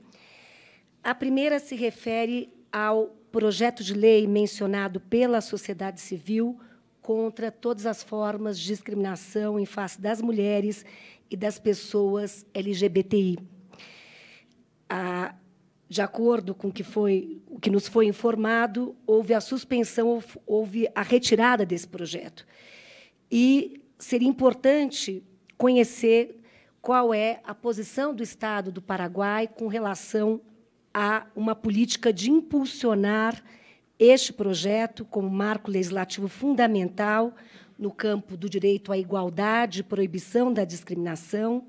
A primeira se refere ao projeto de lei mencionado pela sociedade civil contra todas as formas de discriminação em face das mulheres e das pessoas LGBTI. de acordo com o que, foi, o que nos foi informado, houve a suspensão, houve a retirada desse projeto. E seria importante conhecer qual é a posição do Estado do Paraguai com relação a uma política de impulsionar este projeto como marco legislativo fundamental no campo do direito à igualdade, proibição da discriminação.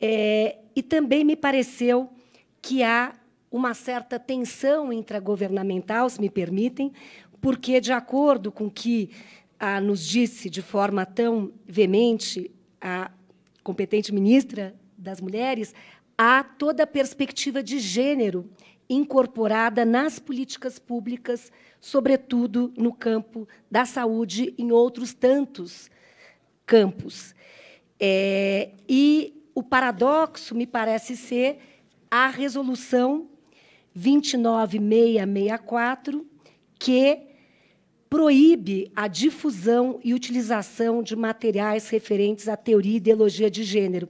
É, e também me pareceu que há uma certa tensão intragovernamental, se me permitem, porque, de acordo com o que ah, nos disse de forma tão veemente a competente ministra das Mulheres, há toda a perspectiva de gênero incorporada nas políticas públicas, sobretudo no campo da saúde, em outros tantos campos. É, e o paradoxo me parece ser a resolução 29664, que proíbe a difusão e utilização de materiais referentes à teoria e ideologia de gênero.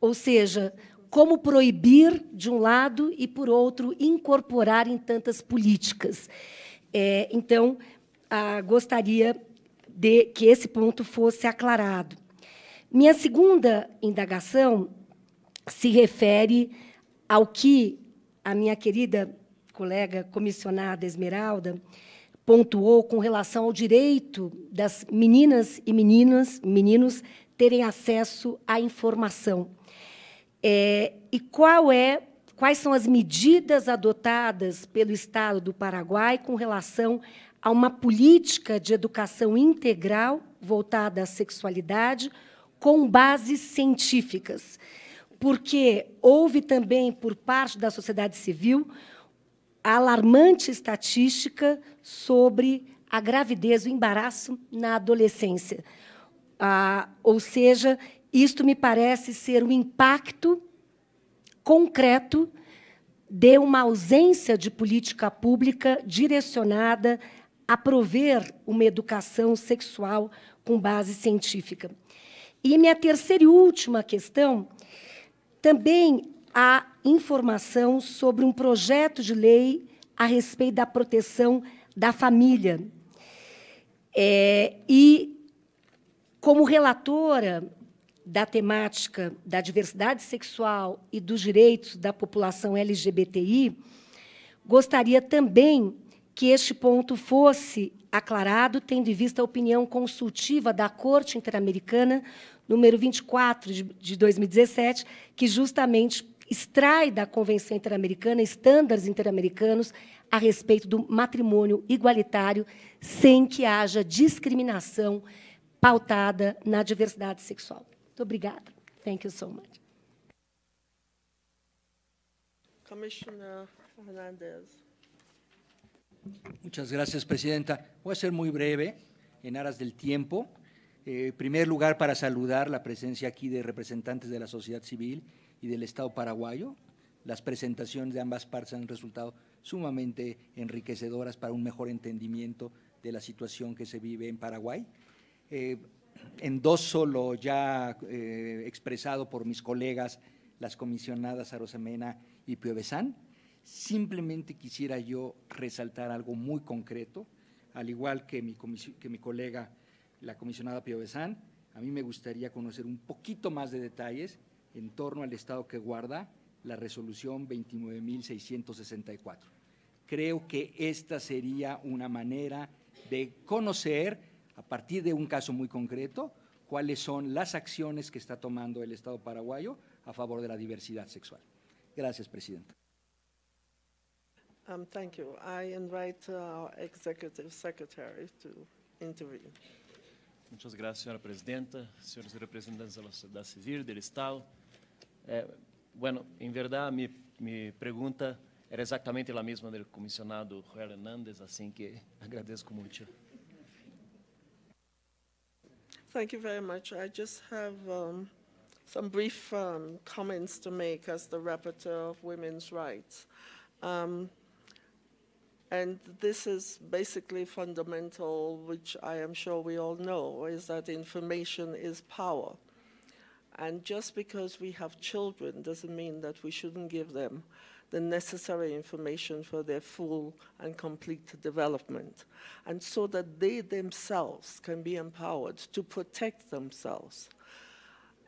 Ou seja, como proibir de um lado e, por outro, incorporar em tantas políticas. É, então, ah, gostaria de que esse ponto fosse aclarado. Minha segunda indagação se refere ao que a minha querida colega comissionada Esmeralda pontuou com relação ao direito das meninas e meninas, meninos terem acesso à informação. É, e qual é, quais são as medidas adotadas pelo Estado do Paraguai com relação a uma política de educação integral voltada à sexualidade com bases científicas? Porque houve também, por parte da sociedade civil, a alarmante estatística sobre a gravidez, o embaraço na adolescência. Ah, ou seja, isto me parece ser o um impacto concreto de uma ausência de política pública direcionada a prover uma educação sexual com base científica. E minha terceira e última questão, também há informação sobre um projeto de lei a respeito da proteção da família. É, e, como relatora, da temática da diversidade sexual e dos direitos da população LGBTI, gostaria também que este ponto fosse aclarado, tendo em vista a opinião consultiva da Corte Interamericana número 24 de 2017, que justamente extrai da Convenção Interamericana estándares interamericanos a respeito do matrimônio igualitário, sem que haja discriminação pautada na diversidade sexual. Muchas gracias, Presidenta. Voy a ser muy breve, en aras del tiempo. Eh, en primer lugar, para saludar la presencia aquí de representantes de la sociedad civil y del Estado paraguayo. Las presentaciones de ambas partes han resultado sumamente enriquecedoras para un mejor entendimiento de la situación que se vive en Paraguay. Eh, en dos solo ya eh, expresado por mis colegas, las comisionadas Arosemena y Piovesán. Simplemente quisiera yo resaltar algo muy concreto, al igual que mi, que mi colega, la comisionada Piovesán, a mí me gustaría conocer un poquito más de detalles en torno al estado que guarda la resolución 29.664. Creo que esta sería una manera de conocer a partir de un caso muy concreto, cuáles son las acciones que está tomando el Estado paraguayo a favor de la diversidad sexual. Gracias, Presidenta. Um, thank you. I invite uh, our executive Muchas gracias, señora presidenta, señores representantes de la sociedad civil, del Estado. Eh, bueno, en verdad, mi, mi, pregunta era exactamente la misma del comisionado Joel Hernández, así que agradezco mucho. Thank you very much. I just have um, some brief um, comments to make as the rapporteur of women's rights. Um, and this is basically fundamental, which I am sure we all know, is that information is power. And just because we have children doesn't mean that we shouldn't give them the necessary information for their full and complete development, and so that they themselves can be empowered to protect themselves.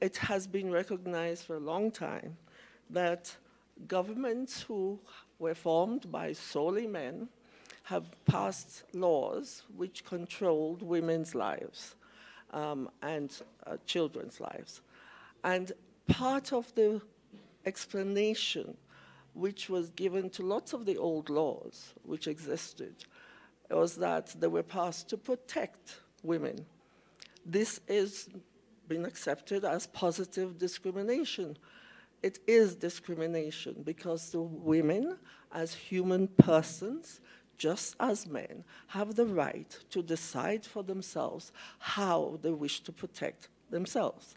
It has been recognized for a long time that governments who were formed by solely men have passed laws which controlled women's lives um, and uh, children's lives. And part of the explanation which was given to lots of the old laws which existed, was that they were passed to protect women. This has been accepted as positive discrimination. It is discrimination because the women, as human persons, just as men, have the right to decide for themselves how they wish to protect themselves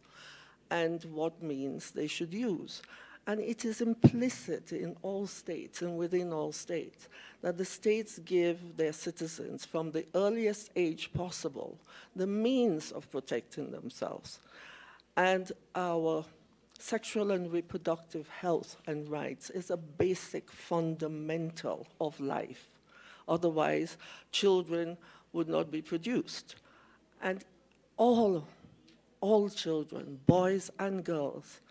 and what means they should use. And it is implicit in all states and within all states that the states give their citizens from the earliest age possible the means of protecting themselves. And our sexual and reproductive health and rights is a basic fundamental of life. Otherwise, children would not be produced. And all, all children, boys and girls,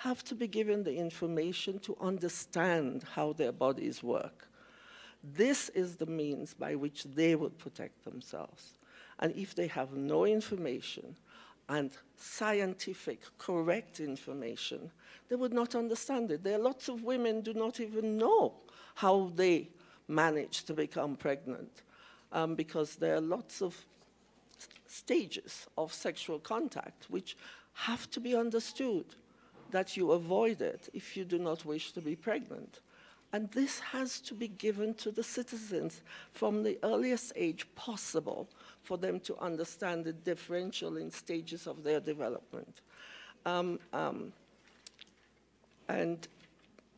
have to be given the information to understand how their bodies work. This is the means by which they would protect themselves. And if they have no information and scientific, correct information, they would not understand it. There are lots of women do not even know how they manage to become pregnant um, because there are lots of stages of sexual contact which have to be understood that you avoid it if you do not wish to be pregnant. And this has to be given to the citizens from the earliest age possible for them to understand the differential in stages of their development. Um, um, and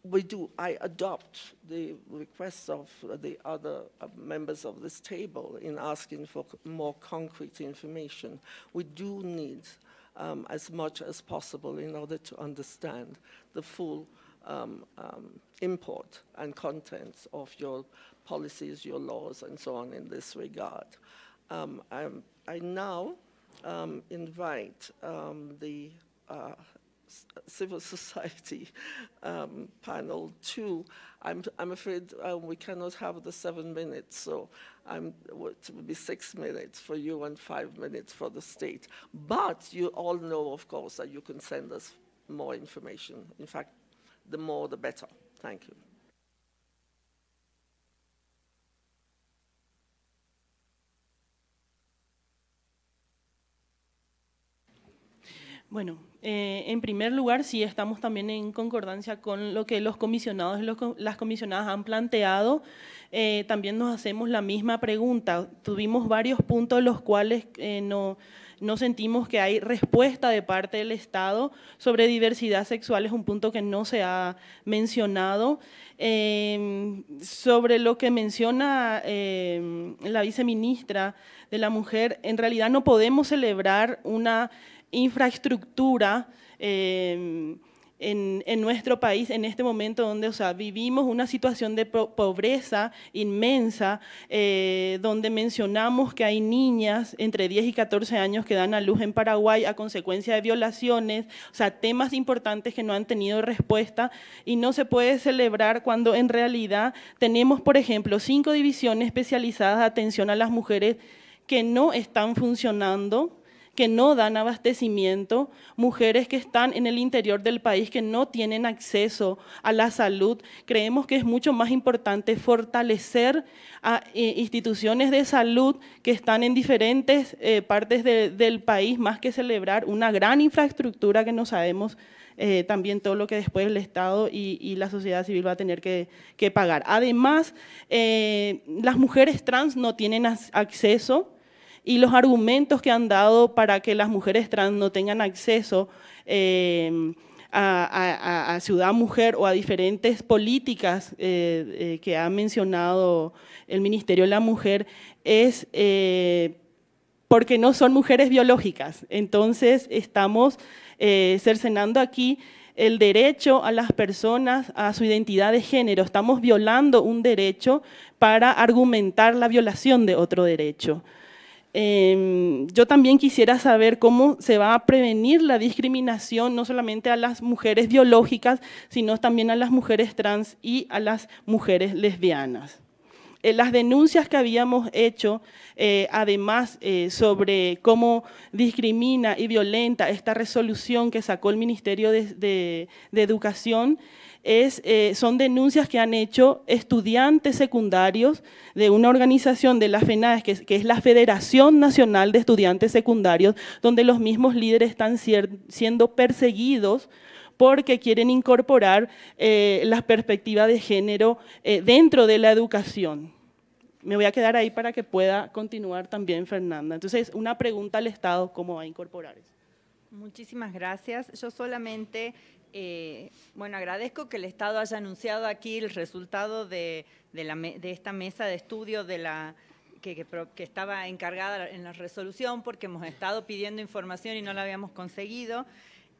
we do, I adopt the requests of the other uh, members of this table in asking for more concrete information. We do need um, as much as possible in order to understand the full um, um, import and contents of your policies, your laws, and so on in this regard. Um, I now um, invite um, the uh, civil society um, panel too. I'm, I'm afraid uh, we cannot have the seven minutes, so I'm, it will be six minutes for you and five minutes for the state. But you all know, of course, that you can send us more information. In fact, the more the better. Thank you. Bueno, eh, en primer lugar, sí estamos también en concordancia con lo que los comisionados y las comisionadas han planteado. Eh, también nos hacemos la misma pregunta. Tuvimos varios puntos en los cuales eh, no, sentimos que hay respuesta de parte del Estado sobre diversidad sexual, es un punto que no se ha mencionado. Em, sobre lo que menciona em, la viceministra de la Mujer, en realidad no podemos celebrar una infraestructura eh, en, nuestro país en este momento donde o sea, vivimos una situación de pobreza inmensa, eh, donde mencionamos que hay niñas entre 10 y 14 años que dan a luz en Paraguay a consecuencia de violaciones, o sea, temas importantes que no han tenido respuesta y no se puede celebrar cuando en realidad tenemos, por ejemplo, cinco divisiones especializadas de atención a las mujeres que no están funcionando que no dan abastecimiento, mujeres que están en el interior del país que no tienen acceso a la salud. Creemos que es mucho más importante fortalecer a eh, instituciones de salud que están en diferentes eh, partes del país, más que celebrar una gran infraestructura que no sabemos eh, también todo lo que después el Estado y, la sociedad civil va a tener que, que pagar. Además, las mujeres trans no tienen acceso y los argumentos que han dado para que las mujeres trans no tengan acceso eh, a, Ciudad Mujer o a diferentes políticas eh, eh, que ha mencionado el Ministerio de la Mujer es porque no son mujeres biológicas. Entonces estamos cercenando aquí el derecho a las personas a su identidad de género. Estamos violando un derecho para argumentar la violación de otro derecho. Em, yo también quisiera saber cómo se va a prevenir la discriminación, no solamente a las mujeres biológicas, sino también a las mujeres trans y a las mujeres lesbianas. Eh, las denuncias que habíamos hecho, eh, además, eh, sobre cómo discrimina y violenta esta resolución que sacó el Ministerio de Educación, eh, son denuncias que han hecho estudiantes secundarios de una organización de la FENAES, que, es, la Federación Nacional de Estudiantes Secundarios, donde los mismos líderes están siendo perseguidos porque quieren incorporar eh, la perspectiva de género eh, dentro de la educación. Me voy a quedar ahí para que pueda continuar también Fernanda. Entonces, una pregunta al Estado, ¿cómo va a incorporar eso? Muchísimas gracias. Yo solamente eh, bueno, agradezco que el Estado haya anunciado aquí el resultado de, esta mesa de estudio de la, que, estaba encargada en la resolución porque hemos estado pidiendo información y no la habíamos conseguido.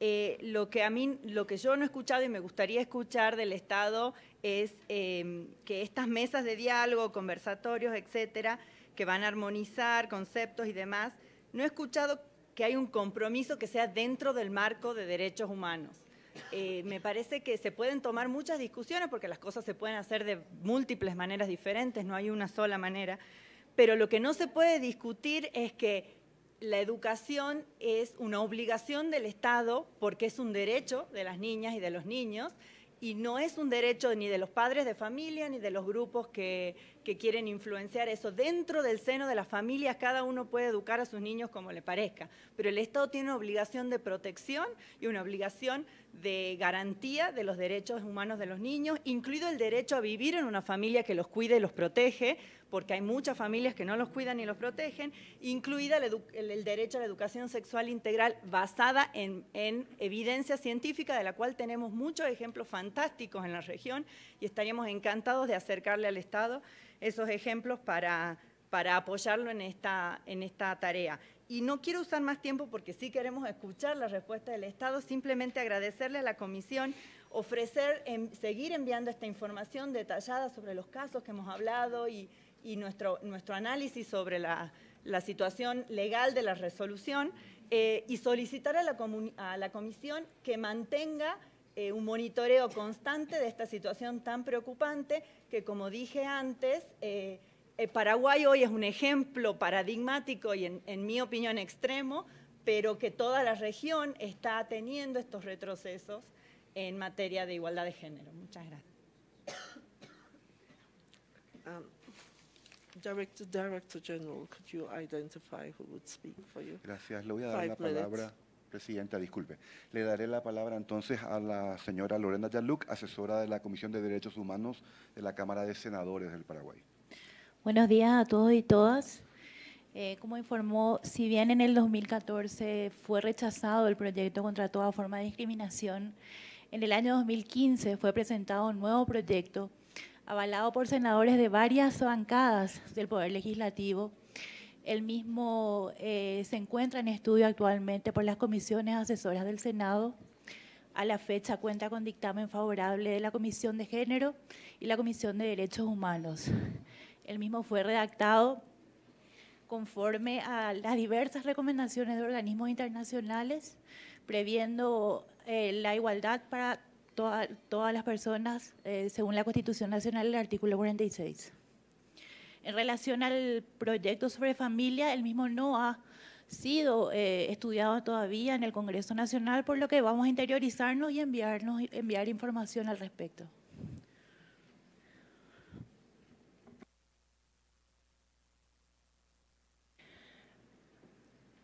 Eh, lo que mí, lo que yo no he escuchado y me gustaría escuchar del Estado es em, que estas mesas de diálogo, conversatorios, etcétera, que van a armonizar conceptos y demás, no he escuchado que hay un compromiso que sea dentro del marco de derechos humanos eh, me parece que se pueden tomar muchas discusiones porque las cosas se pueden hacer de múltiples maneras diferentes, no hay una sola manera, pero lo que no se puede discutir es que la educación es una obligación del Estado porque es un derecho de las niñas y de los niños y no es un derecho ni de los padres de familia ni de los grupos que, quieren influenciar eso. Dentro del seno de las familias cada uno puede educar a sus niños como le parezca, pero el Estado tiene una obligación de protección y una obligación de garantía de los derechos humanos de los niños, incluido el derecho a vivir en una familia que los cuide y los protege, porque hay muchas familias que no los cuidan ni los protegen, incluida el, derecho a la educación sexual integral basada en, en, evidencia científica, de la cual tenemos muchos ejemplos fantásticos en la región y estaríamos encantados de acercarle al Estado esos ejemplos para, para apoyarlo en esta, en esta tarea. Y no quiero usar más tiempo porque sí queremos escuchar la respuesta del Estado, simplemente agradecerle a la Comisión ofrecer, en, seguir enviando esta información detallada sobre los casos que hemos hablado y y nuestro, nuestro análisis sobre la, situación legal de la resolución eh, y solicitar a la, a la, Comisión que mantenga eh, un monitoreo constante de esta situación tan preocupante que, como dije antes, eh, Paraguay hoy es un ejemplo paradigmático y, en, mi opinión, extremo, pero que toda la región está teniendo estos retrocesos en materia de igualdad de género. Muchas gracias. Ah, Director, General, could you identify who would speak Gracias. Le voy a dar la palabra, Presidenta, disculpe. Le daré la palabra entonces a la señora Lorena Yaluc, asesora de la Comisión de Derechos Humanos de la Cámara de Senadores del Paraguay. Buenos días a todos y todas. Eh, como informó, si bien en el 2014 fue rechazado el proyecto contra toda forma de discriminación, en el año 2015 fue presentado un nuevo proyecto avalado por senadores de varias bancadas del Poder Legislativo. El mismo eh, se encuentra en estudio actualmente por las comisiones asesoras del Senado. A la fecha cuenta con dictamen favorable de la Comisión de Género y la Comisión de Derechos Humanos. El mismo fue redactado conforme a las diversas recomendaciones de organismos internacionales, previendo eh, la igualdad para todas las personas, eh, según la Constitución Nacional, el artículo 46. En relación al proyecto sobre familia, el mismo no ha sido eh, estudiado todavía en el Congreso Nacional, por lo que vamos a interiorizarnos y enviarnos, enviar información al respecto.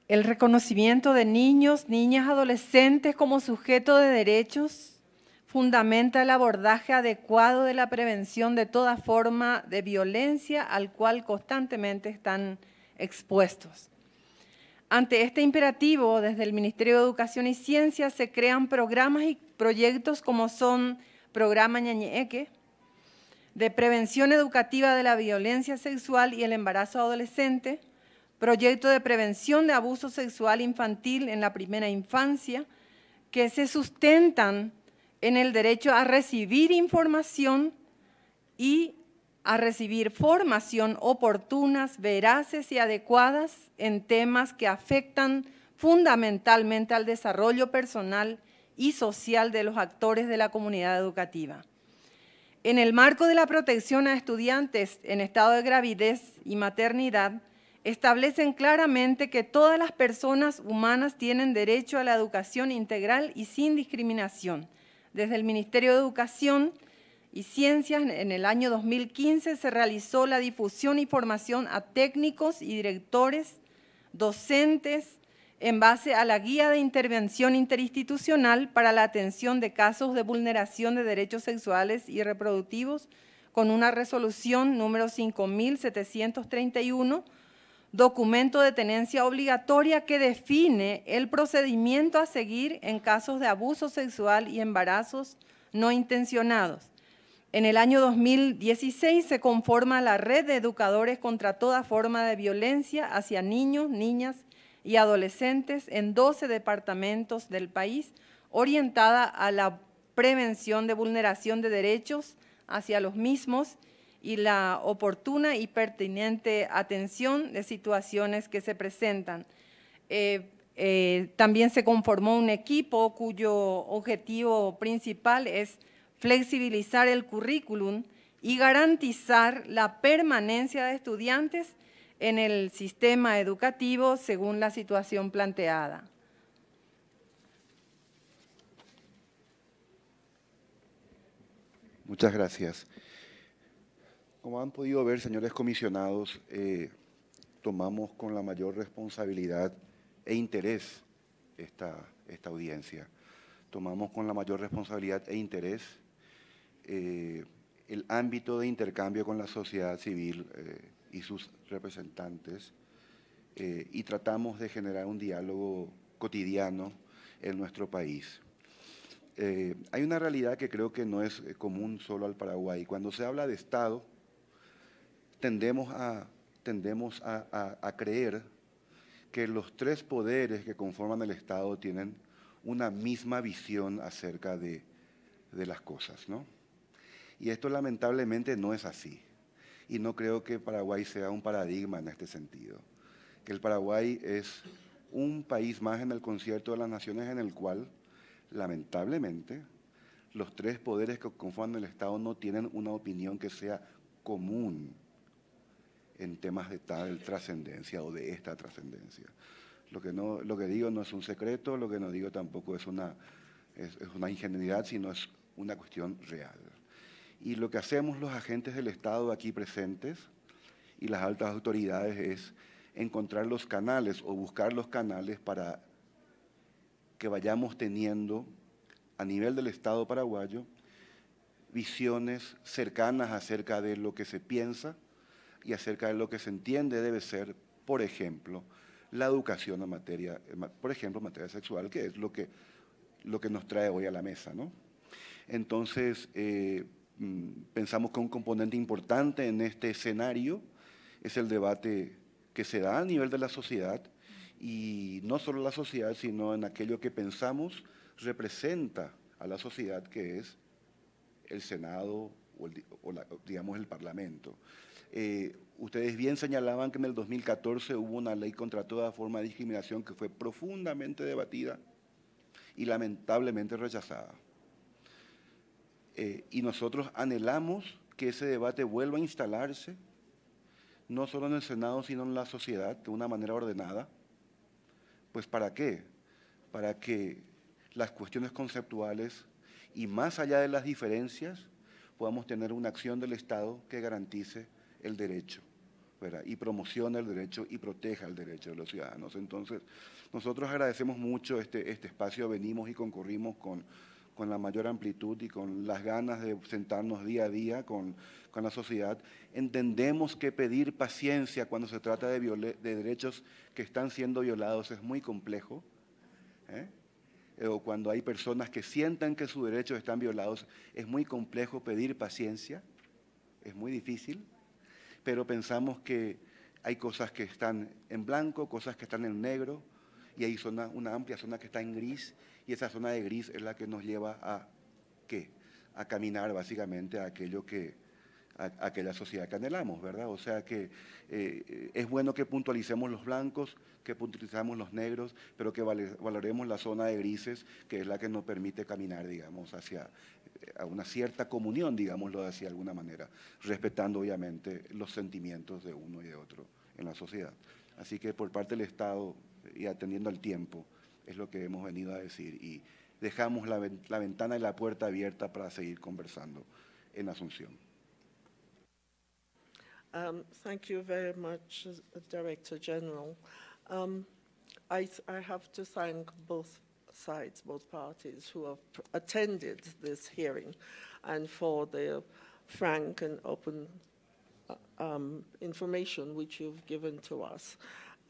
El reconocimiento de niños, niñas, adolescentes como sujeto de derechos fundamenta el abordaje adecuado de la prevención de toda forma de violencia al cual constantemente están expuestos. Ante este imperativo, desde el Ministerio de Educación y Ciencias, se crean programas y proyectos como son Programa Ñañeque, de prevención educativa de la violencia sexual y el embarazo adolescente, proyecto de prevención de abuso sexual infantil en la primera infancia, que se sustentan en el derecho a recibir información y a recibir formación oportunas, veraces y adecuadas en temas que afectan fundamentalmente al desarrollo personal y social de los actores de la comunidad educativa. En el marco de la protección a estudiantes en estado de gravidez y maternidad, establecen claramente que todas las personas humanas tienen derecho a la educación integral y sin discriminación, desde el Ministerio de Educación y Ciencias, en el año 2015 se realizó la difusión y e formación a técnicos y directores, docentes, en base a la Guía de Intervención Interinstitucional para la Atención de Casos de Vulneración de Derechos Sexuales y Reproductivos, con una resolución número 5731 documento de tenencia obligatoria que define el procedimiento a seguir en casos de abuso sexual y embarazos no intencionados. En el año 2016 se conforma la red de educadores contra toda forma de violencia hacia niños, niñas y adolescentes en 12 departamentos del país, orientada a la prevención de vulneración de derechos hacia los mismos y la oportuna y pertinente atención de situaciones que se presentan. Eh, eh, también se conformó un equipo cuyo objetivo principal es flexibilizar el currículum y garantizar la permanencia de estudiantes en el sistema educativo según la situación planteada. Muchas gracias. Como han podido ver, señores comisionados, eh, tomamos con la mayor responsabilidad e interés esta, audiencia. Tomamos con la mayor responsabilidad e interés eh, el ámbito de intercambio con la sociedad civil eh, y sus representantes y tratamos de generar un diálogo cotidiano en nuestro país. hay una realidad que creo que no es común solo al Paraguay. Cuando se habla de Estado, tendemos a, creer que los tres poderes que conforman el Estado tienen una misma visión acerca de, las cosas, ¿no? Y esto lamentablemente no es así. Y no creo que Paraguay sea un paradigma en este sentido. Que el Paraguay es un país más en el concierto de las naciones en el cual, lamentablemente, los tres poderes que conforman el Estado no tienen una opinión que sea común en temas de tal trascendencia o de esta trascendencia. Lo que, no, lo que digo no es un secreto, lo que no digo tampoco es una, es, es una ingenuidad, sino es una cuestión real. Y lo que hacemos los agentes del Estado aquí presentes y las altas autoridades es encontrar los canales o buscar los canales para que vayamos teniendo a nivel del Estado paraguayo visiones cercanas acerca de lo que se piensa, y acerca de lo que se entiende debe ser, por ejemplo, la educación en materia, por ejemplo, materia sexual, que es lo que, lo que nos trae hoy a la mesa. Entonces, eh, mm, pensamos que un componente importante en este escenario es el debate que se da a nivel de la sociedad, y no solo la sociedad, sino en aquello que pensamos representa a la sociedad, que es el Senado o, digamos, el Parlamento. Eh, ustedes bien señalaban que en el 2014 hubo una ley contra toda forma de discriminación que fue profundamente debatida y lamentablemente rechazada. Eh, y nosotros anhelamos que ese debate vuelva a instalarse, no solo en el Senado, sino en la sociedad, de una manera ordenada. Pues ¿para qué? Para que las cuestiones conceptuales y más allá de las diferencias podamos tener una acción del Estado que garantice el derecho, y promociona el derecho y proteja el derecho de los ciudadanos. Entonces, nosotros agradecemos mucho este, este espacio, venimos y concurrimos con, con la mayor amplitud y con las ganas de sentarnos día a día con, con la sociedad. Entendemos que pedir paciencia cuando se trata de, de derechos que están siendo violados es muy complejo. ¿eh? Eh, o cuando hay personas que sientan que sus derechos están violados, es muy complejo pedir paciencia, es muy difícil pero pensamos que hay cosas que están en blanco, cosas que están en negro, y hay zona, una amplia zona que está en gris, y esa zona de gris es la que nos lleva a qué? A caminar básicamente a aquello que, a, que la sociedad que anhelamos, ¿verdad? O sea que eh, es bueno que puntualicemos los blancos, que puntualicemos los negros, pero que valoremos la zona de grises, que es la que nos permite caminar, digamos, hacia a una cierta comunión, digámoslo así de alguna manera, respetando obviamente los sentimientos de uno y de otro en la sociedad. Así que por parte del Estado y atendiendo al tiempo es lo que hemos venido a decir y dejamos la, ventana y la puerta abierta para seguir conversando en Asunción. Um, thank you very much, uh, Director General. Um, I have to thank both sides, both parties, who have attended this hearing and for the frank and open uh, um, information which you've given to us.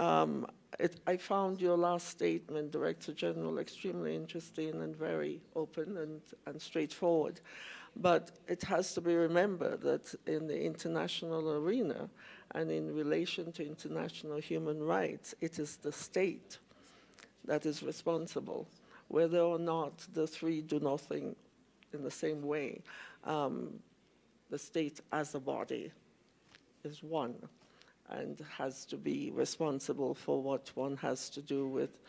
Um, it, I found your last statement, Director General, extremely interesting and very open and, and straightforward. But it has to be remembered that in the international arena and in relation to international human rights, it is the state that is responsible, whether or not the three do nothing in the same way. Um, the state as a body is one and has to be responsible for what one has to do with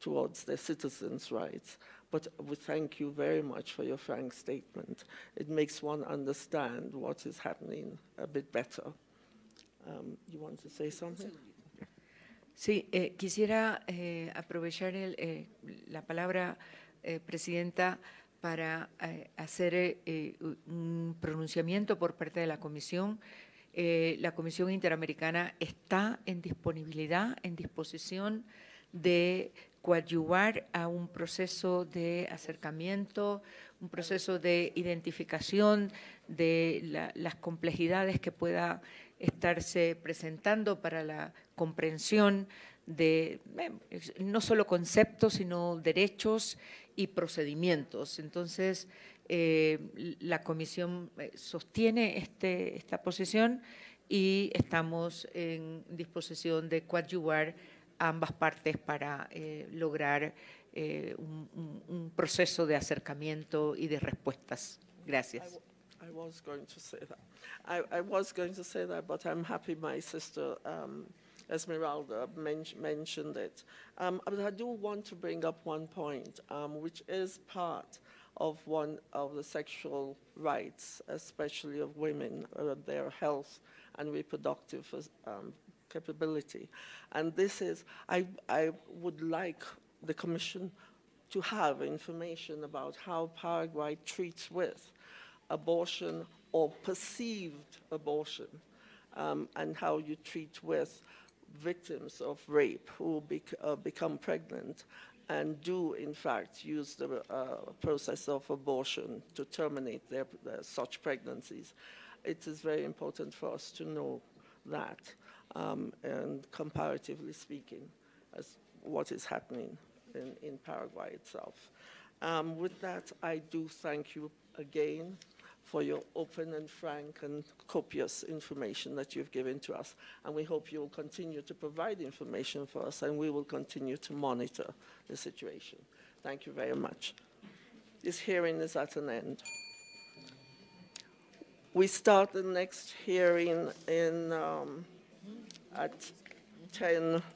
towards their citizens' rights. But we thank you very much for your frank statement. It makes one understand what is happening a bit better. Um, you want to say something? Sí, eh, quisiera eh, aprovechar eh, la palabra, Presidenta, para hacer un pronunciamiento por parte de la Comisión. la Comisión Interamericana está en disponibilidad, en disposición de coadyuvar a un proceso de acercamiento, un proceso de identificación de las complejidades que pueda estarse presentando para la comprensión de eh, no solo conceptos, sino derechos y procedimientos. Entonces, eh, la Comisión eh, sostiene este, esta posición y estamos en disposición de coadyuvar ambas partes para lograr un, un proceso de acercamiento y de respuestas. Gracias. I was going to say that. I, I, was going to say that, but I'm happy my sister um, Esmeralda men mentioned it. Um, but I do want to bring up one point, um, which is part of one of the sexual rights, especially of women, uh, their health and reproductive um, capability. And this is, I, I would like the Commission to have information about how Paraguay treats with abortion or perceived abortion um, and how you treat with victims of rape who bec uh, become pregnant and do, in fact, use the uh, process of abortion to terminate their, their, such pregnancies. It is very important for us to know that, um, and comparatively speaking, as what is happening in, in Paraguay itself. Um, with that, I do thank you again for your open and frank and copious information that you've given to us. And we hope you will continue to provide information for us and we will continue to monitor the situation. Thank you very much. This hearing is at an end. We start the next hearing in um, at 10,